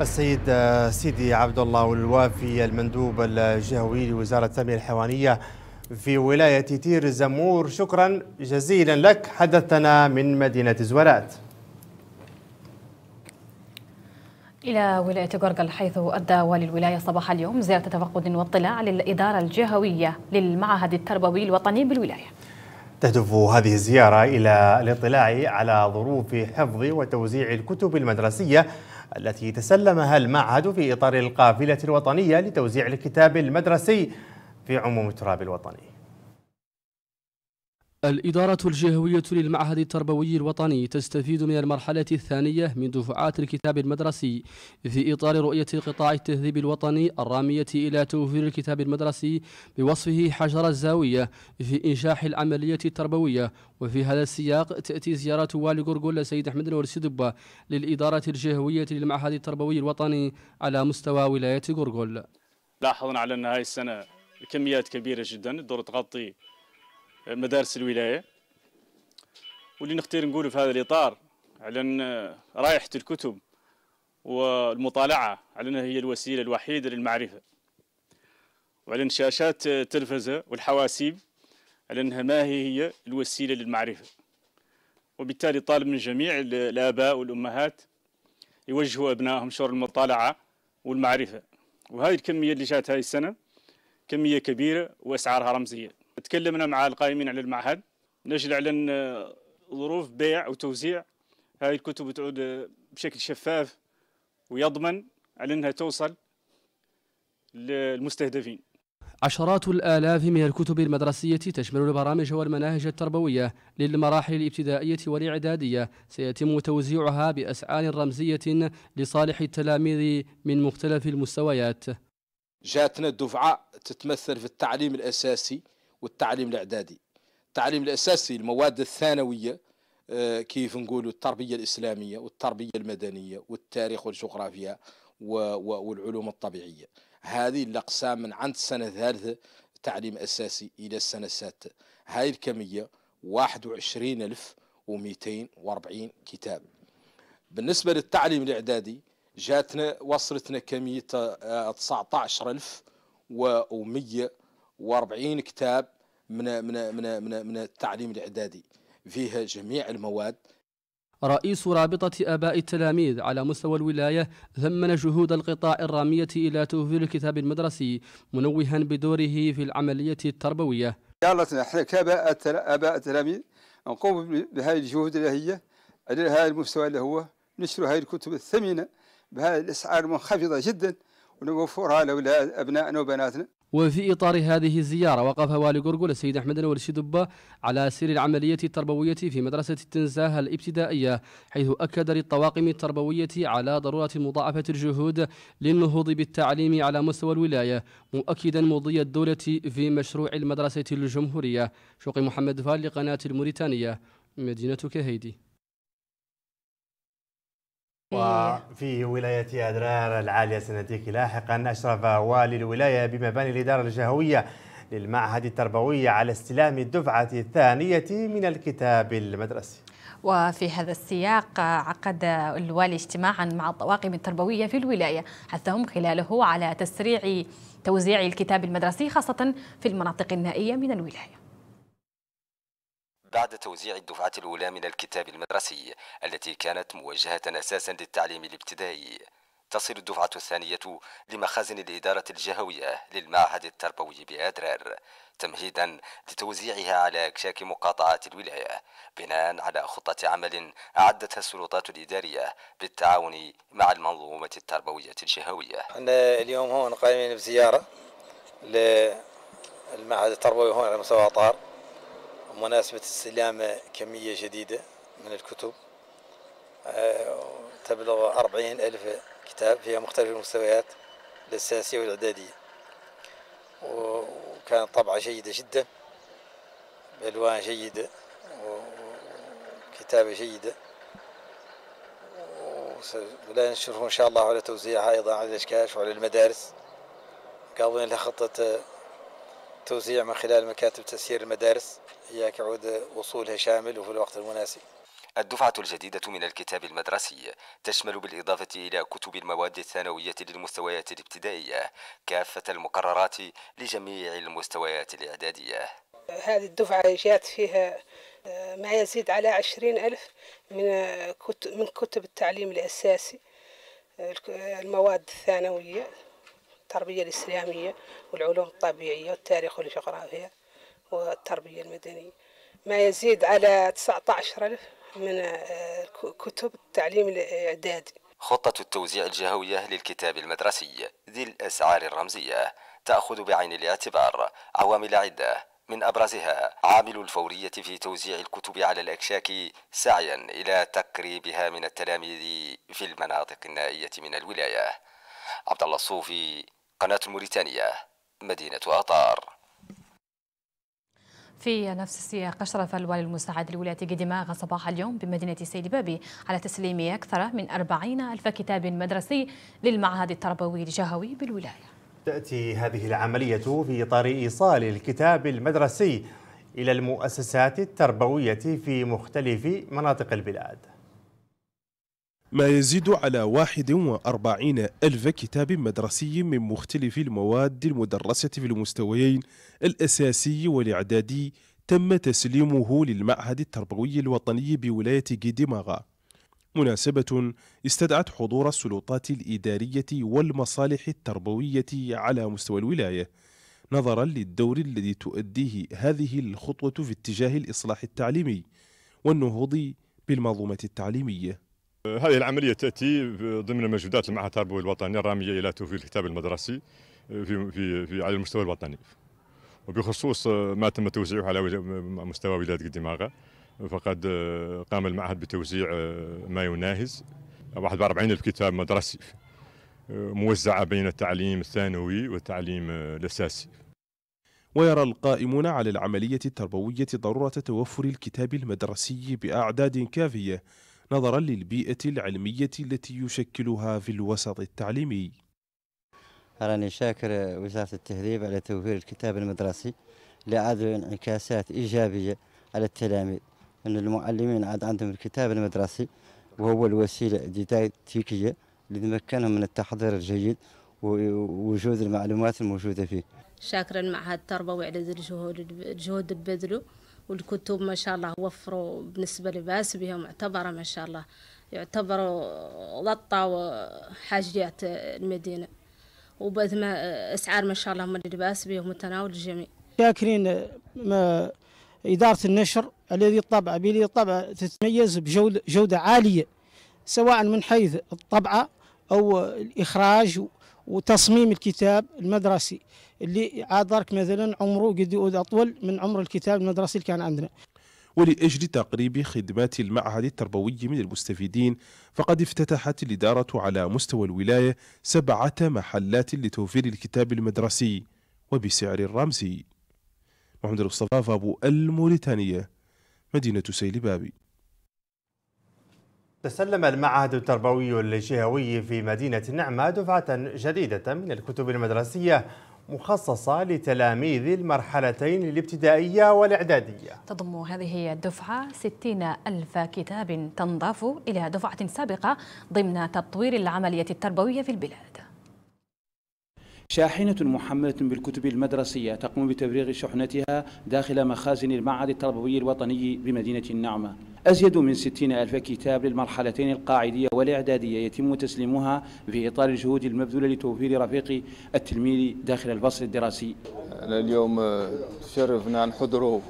السيد سيدي عبد الله الوافي المندوب الجهوي لوزارة التنمية الحيوانية في ولاية تير زمور شكرا جزيلا لك حدثنا من مدينة زورات إلى ولاية قرقل حيث أدى والي الولاية صباح اليوم زيارة تفقد واطلاع للإدارة الجهوية للمعهد التربوي الوطني بالولاية تهدف هذه الزيارة إلى الاطلاع على ظروف حفظ وتوزيع الكتب المدرسية التي تسلمها المعهد في إطار القافلة الوطنية لتوزيع الكتاب المدرسي في عموم التراب الوطني الإدارة الجهوية للمعهد التربوي الوطني تستفيد من المرحلة الثانية من دفعات الكتاب المدرسي في إطار رؤية قطاع التهذيب الوطني الرامية إلى توفير الكتاب المدرسي بوصفه حجر الزاوية في إنشاح العملية التربوية وفي هذا السياق تأتي زيارة والي غرغول سيد أحمد الورسي دبة للإدارة الجهوية للمعهد التربوي الوطني على مستوى ولاية غرغول لاحظنا على أن هذه السنة كميات كبيرة جدا الدور تغطي مدارس الولاية واللي نختار نقوله في هذا الإطار على أن رائحة الكتب والمطالعة على أنها هي الوسيلة الوحيدة للمعرفة وعلى أن شاشات التلفزة والحواسيب على أنها ما هي هي الوسيلة للمعرفة وبالتالي طالب من جميع الآباء والأمهات يوجهوا أبنائهم شور المطالعة والمعرفة وهذه الكمية اللي جات هاي السنة كمية كبيرة وأسعارها رمزية تكلمنا مع القائمين على المعهد نجل على آه، ظروف بيع وتوزيع هاي الكتب تعود آه، بشكل شفاف ويضمن على أنها توصل للمستهدفين عشرات الآلاف من الكتب المدرسية تشمل البرامج والمناهج التربوية للمراحل الابتدائية والإعدادية سيتم توزيعها بأسعار رمزية لصالح التلاميذ من مختلف المستويات جاتنا دفعة تتمثل في التعليم الأساسي والتعليم الاعدادي التعليم الاساسي المواد الثانويه آه، كيف نقولوا التربيه الاسلاميه والتربيه المدنيه والتاريخ والجغرافيا والعلوم الطبيعيه هذه الاقسام من عند السنه الثالثه تعليم اساسي الى السنه السادسه هاي الكميه 21240 كتاب بالنسبه للتعليم الاعدادي جاتنا وصلتنا كميه 19140 آه، كتاب من من من من, من التعليم الاعدادي فيها جميع المواد رئيس رابطة آباء التلاميذ على مستوى الولاية ثمن جهود القطاع الرامية إلى توفير الكتاب المدرسي منوها بدوره في العملية التربوية دارتنا احنا كاباء آباء التلاميذ نقوم بهذه الجهود اللي هي على هذا المستوى اللي هو نشر هذه الكتب الثمينة بهذه الأسعار المنخفضة جدا ونوفرها أبنائنا وبناتنا وفي إطار هذه الزيارة وقف والي قرقل السيد أحمد نور دبة على سير العملية التربوية في مدرسة التنزاه الابتدائية حيث أكد للطواقم التربوية على ضرورة مضاعفة الجهود للنهوض بالتعليم على مستوى الولاية مؤكدا مضي الدولة في مشروع المدرسة الجمهورية شوقي محمد فال لقناة الموريتانية مدينة كهيدي إيه. وفي ولاية أدرار العالية سنديك لاحقا أشرف والي الولاية بمباني الإدارة الجهوية للمعهد التربوي على استلام الدفعة الثانية من الكتاب المدرسي وفي هذا السياق عقد الوالي اجتماعا مع الطواقم التربوية في الولاية حثهم خلاله على تسريع توزيع الكتاب المدرسي خاصة في المناطق النائية من الولاية بعد توزيع الدفعة الأولى من الكتاب المدرسي التي كانت موجهة أساسا للتعليم الابتدائي تصل الدفعة الثانية لمخازن الإدارة الجهوية للمعهد التربوي بأدرار تمهيدا لتوزيعها على أكشاك مقاطعات الولاية بناء على خطة عمل أعدتها السلطات الإدارية بالتعاون مع المنظومة التربوية الجهوية احنا اليوم هون قائمين بزيارة للمعهد التربوي هون على مستوى أطار مناسبة استلام كمية جديدة من الكتب آه، تبلغ أربعين ألف كتاب فيها مختلف المستويات الأساسية والإعدادية وكانت طبعة جيدة جدا بألوان جيدة وكتابة جيدة ولا ننشره إن شاء الله على توزيعها أيضا على الأشكاش وعلى المدارس قابلين خطة توزيع من خلال مكاتب تسيير المدارس إياك عود وصولها شامل وفي الوقت المناسب الدفعة الجديدة من الكتاب المدرسي تشمل بالإضافة إلى كتب المواد الثانوية للمستويات الابتدائية كافة المقررات لجميع المستويات الإعدادية هذه الدفعة جاءت فيها آه، ما يزيد على عشرين ألف من آه، كتب التعليم الأساسي آه، المواد الثانوية التربية الإسلامية والعلوم الطبيعية والتاريخ والجغرافيا والتربية المدنية ما يزيد على 19000 من آه، كتب التعليم الإعدادي خطة التوزيع الجهوية للكتاب المدرسي ذي الأسعار الرمزية تأخذ بعين الاعتبار عوامل عدة من أبرزها عامل الفورية في توزيع الكتب على الأكشاك سعيا إلى تقريبها من التلاميذ في المناطق النائية من الولاية عبد الله الصوفي قناة الموريتانية مدينة أطار في نفس السياق أشرف الوالي المساعد لولاية قدماغ صباح اليوم بمدينة سيدي بابي على تسليم أكثر من 40 ألف كتاب مدرسي للمعهد التربوي الجهوي بالولاية تأتي هذه العملية في إطار إيصال الكتاب المدرسي إلى المؤسسات التربوية في مختلف مناطق البلاد ما يزيد على 41 ألف كتاب مدرسي من مختلف المواد المدرسة في المستويين الأساسي والإعدادي تم تسليمه للمعهد التربوي الوطني بولاية جيديماغا مناسبة استدعت حضور السلطات الإدارية والمصالح التربوية على مستوى الولاية نظرا للدور الذي تؤديه هذه الخطوة في اتجاه الإصلاح التعليمي والنهوض بالمنظومة التعليمية هذه العملية تأتي ضمن مجهودات المعهد التربوي الوطني الرامية إلى توفير الكتاب المدرسي في في في على المستوى الوطني وبخصوص ما تم توزيعه على مستوى ولاية قديماغا فقد قام المعهد بتوزيع ما يناهز 41 ألف كتاب مدرسي موزعة بين التعليم الثانوي والتعليم الأساسي ويرى القائمون على العملية التربوية ضرورة توفر الكتاب المدرسي بأعداد كافية نظرا للبيئة العلمية التي يشكلها في الوسط التعليمي أراني شاكر وزارة التهذيب على توفير الكتاب المدرسي لعاد انعكاسات إيجابية على التلاميذ أن المعلمين عاد عندهم الكتاب المدرسي وهو الوسيلة الديداكتيكية اللي تمكنهم من التحضير الجيد ووجود المعلومات الموجودة فيه شاكرا المعهد التربوي على الجهود الجهود اللي بذلوا والكتب ما شاء الله وفروا بالنسبة لباس بها معتبرة ما شاء الله يعتبروا غطوا حاجيات المدينة وبذ ما أسعار ما شاء الله من اللباس بها متناول الجميع شاكرين إدارة النشر الذي طبع بلي طبع تتميز بجودة عالية سواء من حيث الطبعة أو الإخراج وتصميم الكتاب المدرسي اللي عاد درك مثلا عمره قد اطول من عمر الكتاب المدرسي اللي كان عندنا ولأجل تقريب خدمات المعهد التربوي من المستفيدين فقد افتتحت الإدارة على مستوى الولاية سبعة محلات لتوفير الكتاب المدرسي وبسعر رمزي محمد المصطفى أبو الموريتانية مدينة سيلبابي تسلم المعهد التربوي الجهوي في مدينة النعمة دفعة جديدة من الكتب المدرسية مخصصة لتلاميذ المرحلتين الابتدائية والإعدادية تضم هذه الدفعة 60 ألف كتاب تنضاف إلى دفعة سابقة ضمن تطوير العملية التربوية في البلاد شاحنة محملة بالكتب المدرسية تقوم بتفريغ شحنتها داخل مخازن المعهد التربوي الوطني بمدينة النعمة أزيد من 60 ألف كتاب للمرحلتين القاعدية والإعدادية يتم تسليمها في إطار الجهود المبذولة لتوفير رفيق التلميذ داخل الفصل الدراسي اليوم تشرفنا نحضروا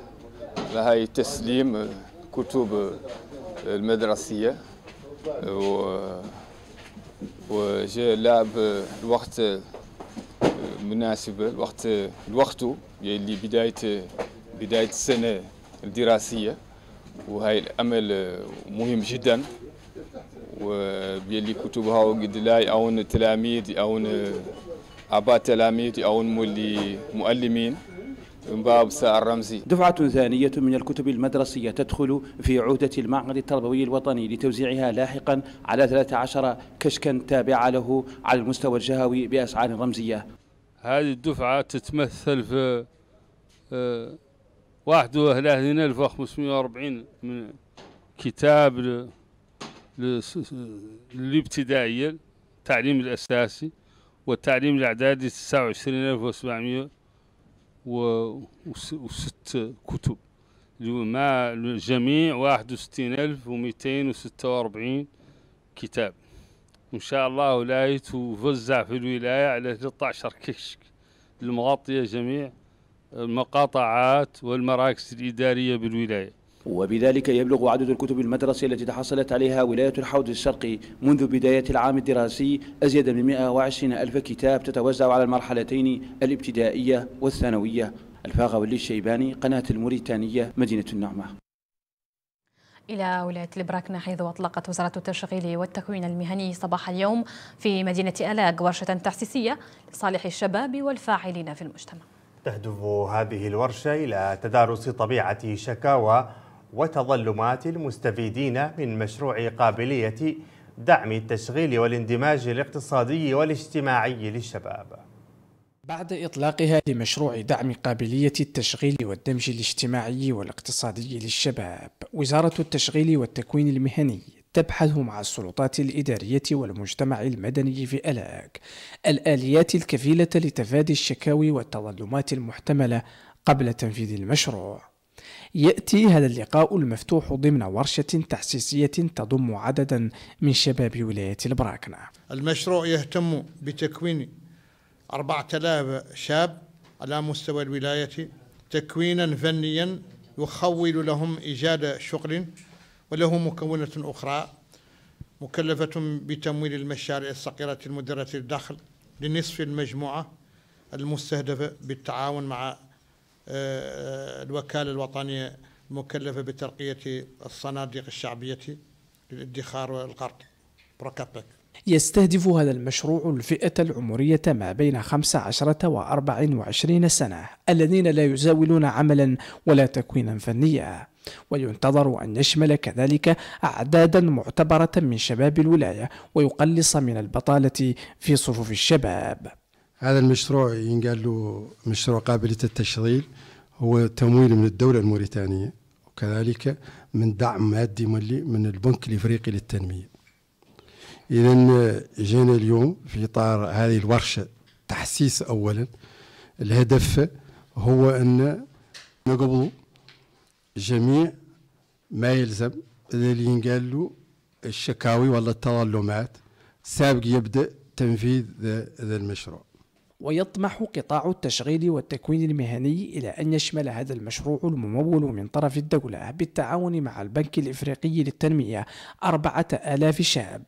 لهاي تسليم كتب المدرسية و وجاء لعب الوقت مناسبة الوقت الوقت اللي بداية بداية السنة الدراسية وهاي الأمل مهم جدا وبيلي كتبها وقد لاي أون تلاميذ أون أبا تلاميذ أون مولي مؤلمين من باب ساعة الرمزي دفعة ثانية من الكتب المدرسية تدخل في عهدة المعهد التربوي الوطني لتوزيعها لاحقا على 13 كشكا تابع له على المستوى الجهوي بأسعار رمزية هذه الدفعة تتمثل في آه، واحد وثلاثين ألف وخمسمائة وأربعين من كتاب للابتدائية التعليم الأساسي والتعليم الإعدادي تسعة وعشرين ألف وسبعمائة وست كتب مع الجميع واحد وستين ألف ومئتين وستة وأربعين كتاب وإن شاء الله ولاية وفزع في الولاية على 13 كشك المغطية جميع المقاطعات والمراكز الإدارية بالولاية وبذلك يبلغ عدد الكتب المدرسية التي تحصلت عليها ولاية الحوض الشرقي منذ بداية العام الدراسي أزيد من 120 ألف كتاب تتوزع على المرحلتين الابتدائية والثانوية الفاغ واللي الشيباني قناة الموريتانية مدينة النعمة إلى ولاية البراكنة حيث أطلقت وزارة التشغيل والتكوين المهني صباح اليوم في مدينة ألاق ورشة تحسيسية لصالح الشباب والفاعلين في المجتمع تهدف هذه الورشة إلى تدارس طبيعة شكاوى وتظلمات المستفيدين من مشروع قابلية دعم التشغيل والاندماج الاقتصادي والاجتماعي للشباب بعد إطلاقها لمشروع دعم قابلية التشغيل والدمج الاجتماعي والاقتصادي للشباب وزارة التشغيل والتكوين المهني تبحث مع السلطات الإدارية والمجتمع المدني في ألاك الآليات الكفيلة لتفادي الشكاوي والتظلمات المحتملة قبل تنفيذ المشروع. يأتي هذا اللقاء المفتوح ضمن ورشة تحسيسية تضم عددا من شباب ولاية البراكنة المشروع يهتم بتكوين 4000 شاب على مستوى الولاية تكوينا فنيا يخول لهم إيجاد شغل وله مكونة أخرى مكلفة بتمويل المشاريع الصغيرة المدرة للدخل لنصف المجموعة المستهدفة بالتعاون مع آه، الوكالة الوطنية المكلفة بترقية الصناديق الشعبية للادخار والقرض بروكابك يستهدف هذا المشروع الفئة العمرية ما بين 15 و 24 سنة الذين لا يزاولون عملا ولا تكوينا فنيا وينتظر أن يشمل كذلك أعدادا معتبرة من شباب الولاية ويقلص من البطالة في صفوف الشباب هذا المشروع ينقال له مشروع قابلة التشغيل هو تمويل من الدولة الموريتانية وكذلك من دعم مادي من البنك الإفريقي للتنمية إذا جينا اليوم في إطار هذه الورشة تحسيس أولا الهدف هو أن نقبل جميع ما يلزم اللي ينقال له الشكاوي ولا التظلمات سابق يبدأ تنفيذ ذا المشروع ويطمح قطاع التشغيل والتكوين المهني إلى أن يشمل هذا المشروع الممول من طرف الدولة بالتعاون مع البنك الإفريقي للتنمية أربعة آلاف شاب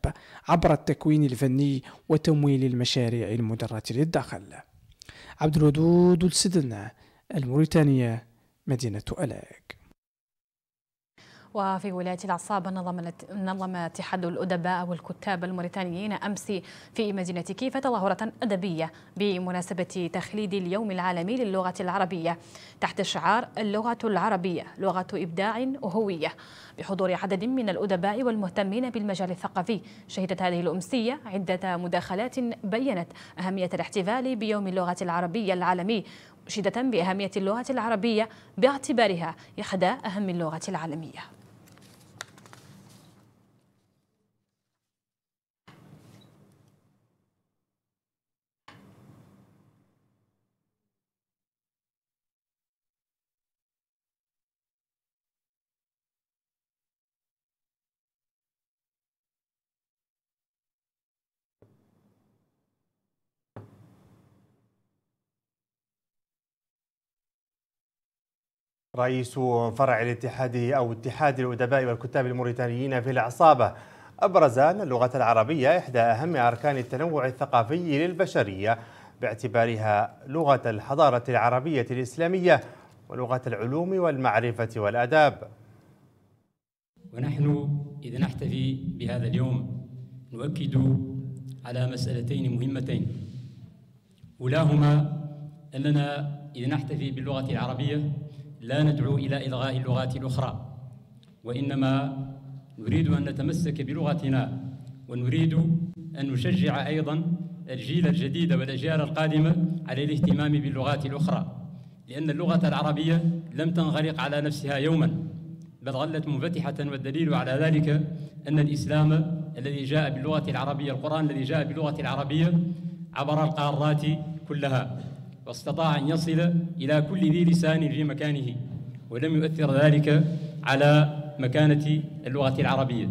عبر التكوين الفني وتمويل المشاريع المدرة للدخل عبد الودود السدنة الموريتانية مدينة ألاك وفي ولاية العصابه نظم اتحاد الأدباء والكتاب الموريتانيين أمس في مدينة كيف تظاهرة أدبية بمناسبة تخليد اليوم العالمي للغة العربية تحت شعار اللغة العربية لغة إبداع وهوية بحضور عدد من الأدباء والمهتمين بالمجال الثقافي شهدت هذه الأمسية عدة مداخلات بيّنت أهمية الاحتفال بيوم اللغة العربية العالمي مشيدة بأهمية اللغة العربية باعتبارها إحدى أهم اللغات العالمية رئيس فرع الاتحاد أو اتحاد الأدباء والكتاب الموريتانيين في العصابة أبرز أن اللغة العربية إحدى أهم أركان التنوع الثقافي للبشرية باعتبارها لغة الحضارة العربية الإسلامية ولغة العلوم والمعرفة والآداب ونحن إذا نحتفي بهذا اليوم نؤكد على مسألتين مهمتين أولاهما أننا إذا نحتفي باللغة العربية لا ندعو إلى إلغاء اللغات الأخرى وإنما نريد أن نتمسك بلغتنا ونريد أن نشجع أيضا الجيل الجديد والأجيال القادمة على الاهتمام باللغات الأخرى لأن اللغة العربية لم تنغلق على نفسها يوما بل ظلت منفتحة والدليل على ذلك أن الإسلام الذي جاء باللغة العربية القرآن الذي جاء باللغة العربية عبر القارات كلها واستطاع أن يصل إلى كل ذي لسان في مكانه ولم يؤثر ذلك على مكانة اللغة العربية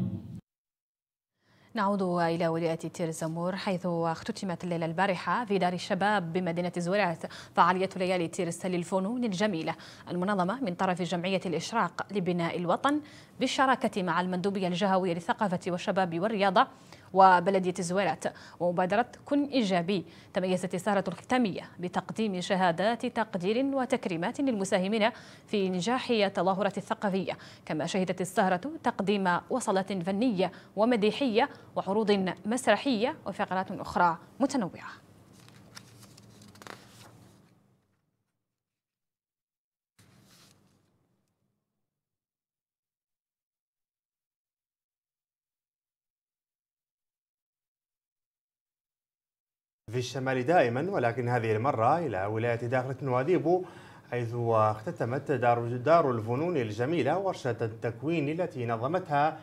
نعود إلى ولاية تير الزمور حيث اختتمت الليلة البارحة في دار الشباب بمدينة زويرات فعالية ليالي السل للفنون الجميلة المنظمة من طرف جمعية الإشراق لبناء الوطن بالشراكة مع المندوبية الجهوية للثقافة والشباب والرياضة وبلدية الزويرات ومبادرة كن إيجابي تميزت السهرة الختامية بتقديم شهادات تقدير وتكريمات للمساهمين في نجاح التظاهرة الثقافية كما شهدت السهرة تقديم وصلات فنية ومديحية وعروض مسرحية وفقرات أخرى متنوعة في الشمال دائما ولكن هذه المرة إلى ولاية داخلة نواديبو حيث اختتمت دار, دار الفنون الجميلة ورشة التكوين التي نظمتها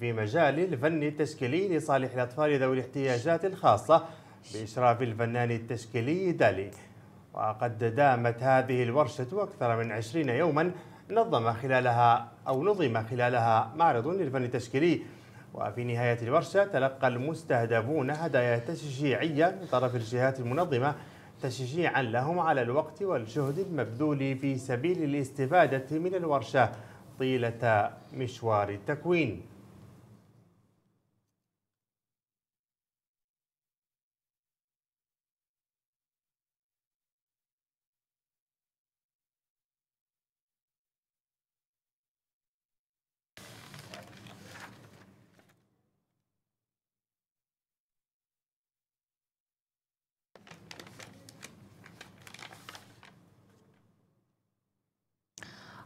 في مجال الفن التشكيلي لصالح الأطفال ذوي الاحتياجات الخاصة بإشراف الفنان التشكيلي دالي وقد دامت هذه الورشة أكثر من عشرين يوما نظم خلالها أو نظم خلالها معرض للفن التشكيلي وفي نهاية الورشة تلقى المستهدفون هدايا تشجيعية من طرف الجهات المنظمة تشجيعا لهم على الوقت والجهد المبذول في سبيل الاستفادة من الورشة طيلة مشوار التكوين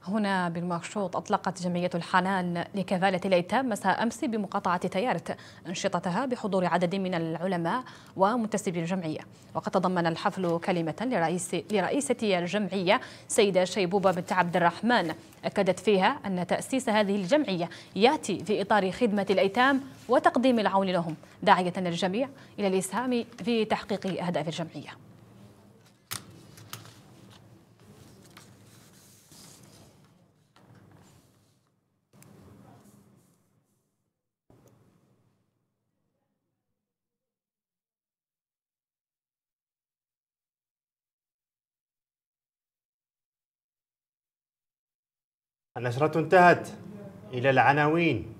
هنا بالمرشوط أطلقت جمعية الحنان لكفالة الأيتام مساء أمس بمقاطعة تيارت أنشطتها بحضور عدد من العلماء ومنتسبي الجمعية وقد تضمن الحفل كلمة لرئيس لرئيسة الجمعية سيدة شيبوبة بنت عبد الرحمن أكدت فيها أن تأسيس هذه الجمعية يأتي في إطار خدمة الأيتام وتقديم العون لهم داعية للجميع إلى الإسهام في تحقيق أهداف الجمعية النشرة انتهت إلى العناوين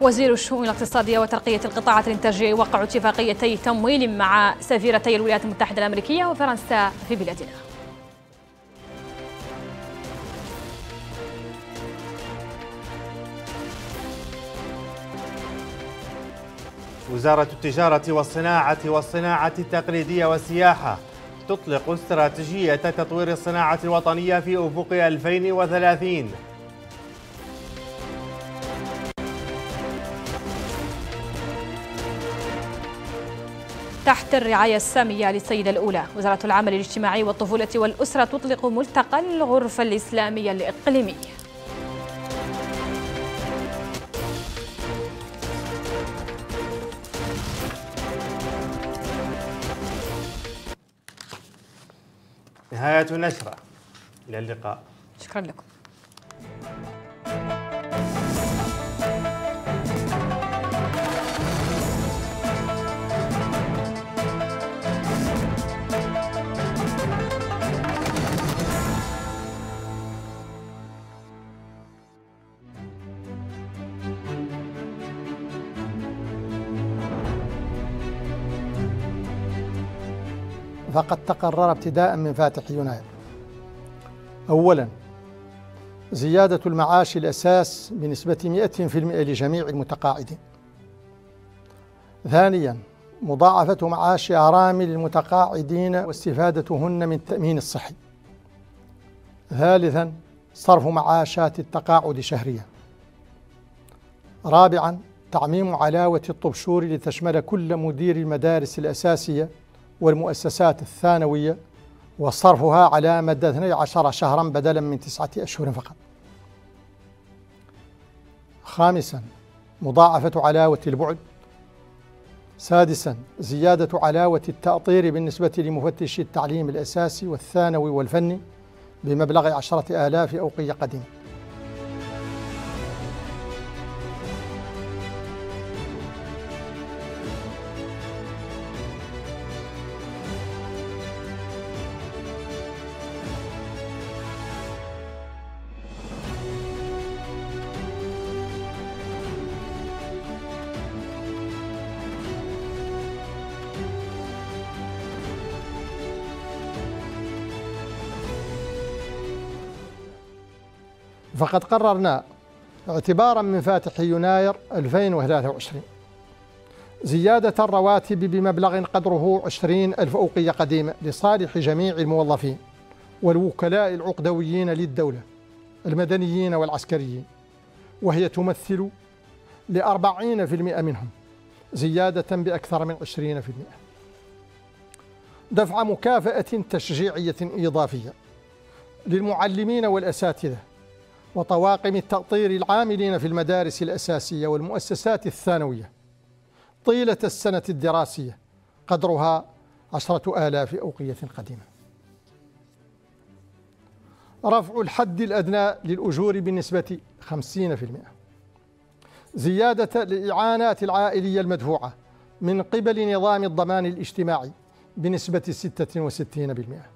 وزير الشؤون الاقتصادية وترقية القطاعات الإنتاجية وقع اتفاقيتي تمويل مع سفيرتي الولايات المتحدة الأمريكية وفرنسا في بلادنا وزارة التجارة والصناعة والصناعة التقليدية والسياحة تطلق استراتيجية تطوير الصناعة الوطنية في أفق 2030 تحت الرعاية السامية للسيدة الأولى وزارة العمل الاجتماعي والطفولة والأسرة تطلق ملتقى الغرفة الإسلامية الإقليمي نهاية نشرة إلى اللقاء شكرا لكم Thank you. فقد تقرر ابتداء من فاتح يناير أولا زيادة المعاش الأساس بنسبة 100% لجميع المتقاعدين ثانيا مضاعفة معاش أرامل المتقاعدين واستفادتهن من التأمين الصحي ثالثا صرف معاشات التقاعد شهريا رابعا تعميم علاوة الطبشور لتشمل كل مدير المدارس الأساسية والمؤسسات الثانوية وصرفها على مدى 12 شهرا بدلا من تسعة أشهر فقط خامسا مضاعفة علاوة البعد سادسا زيادة علاوة التأطير بالنسبة لمفتشي التعليم الأساسي والثانوي والفني بمبلغ عشرة آلاف أوقية قديمة فقد قررنا اعتبارا من فاتح يناير 2023 زيادة الرواتب بمبلغ قدره 20 ألف أوقية قديمة لصالح جميع الموظفين والوكلاء العقدويين للدولة المدنيين والعسكريين وهي تمثل لأربعين في المئة منهم زيادة بأكثر من عشرين في المئة دفع مكافأة تشجيعية إضافية للمعلمين والأساتذة وطواقم التأطير العاملين في المدارس الأساسية والمؤسسات الثانوية طيلة السنة الدراسية قدرها عشرة آلاف أوقية قديمة رفع الحد الأدنى للأجور بنسبة 50% زيادة الإعانات العائلية المدفوعة من قبل نظام الضمان الاجتماعي بنسبة 66%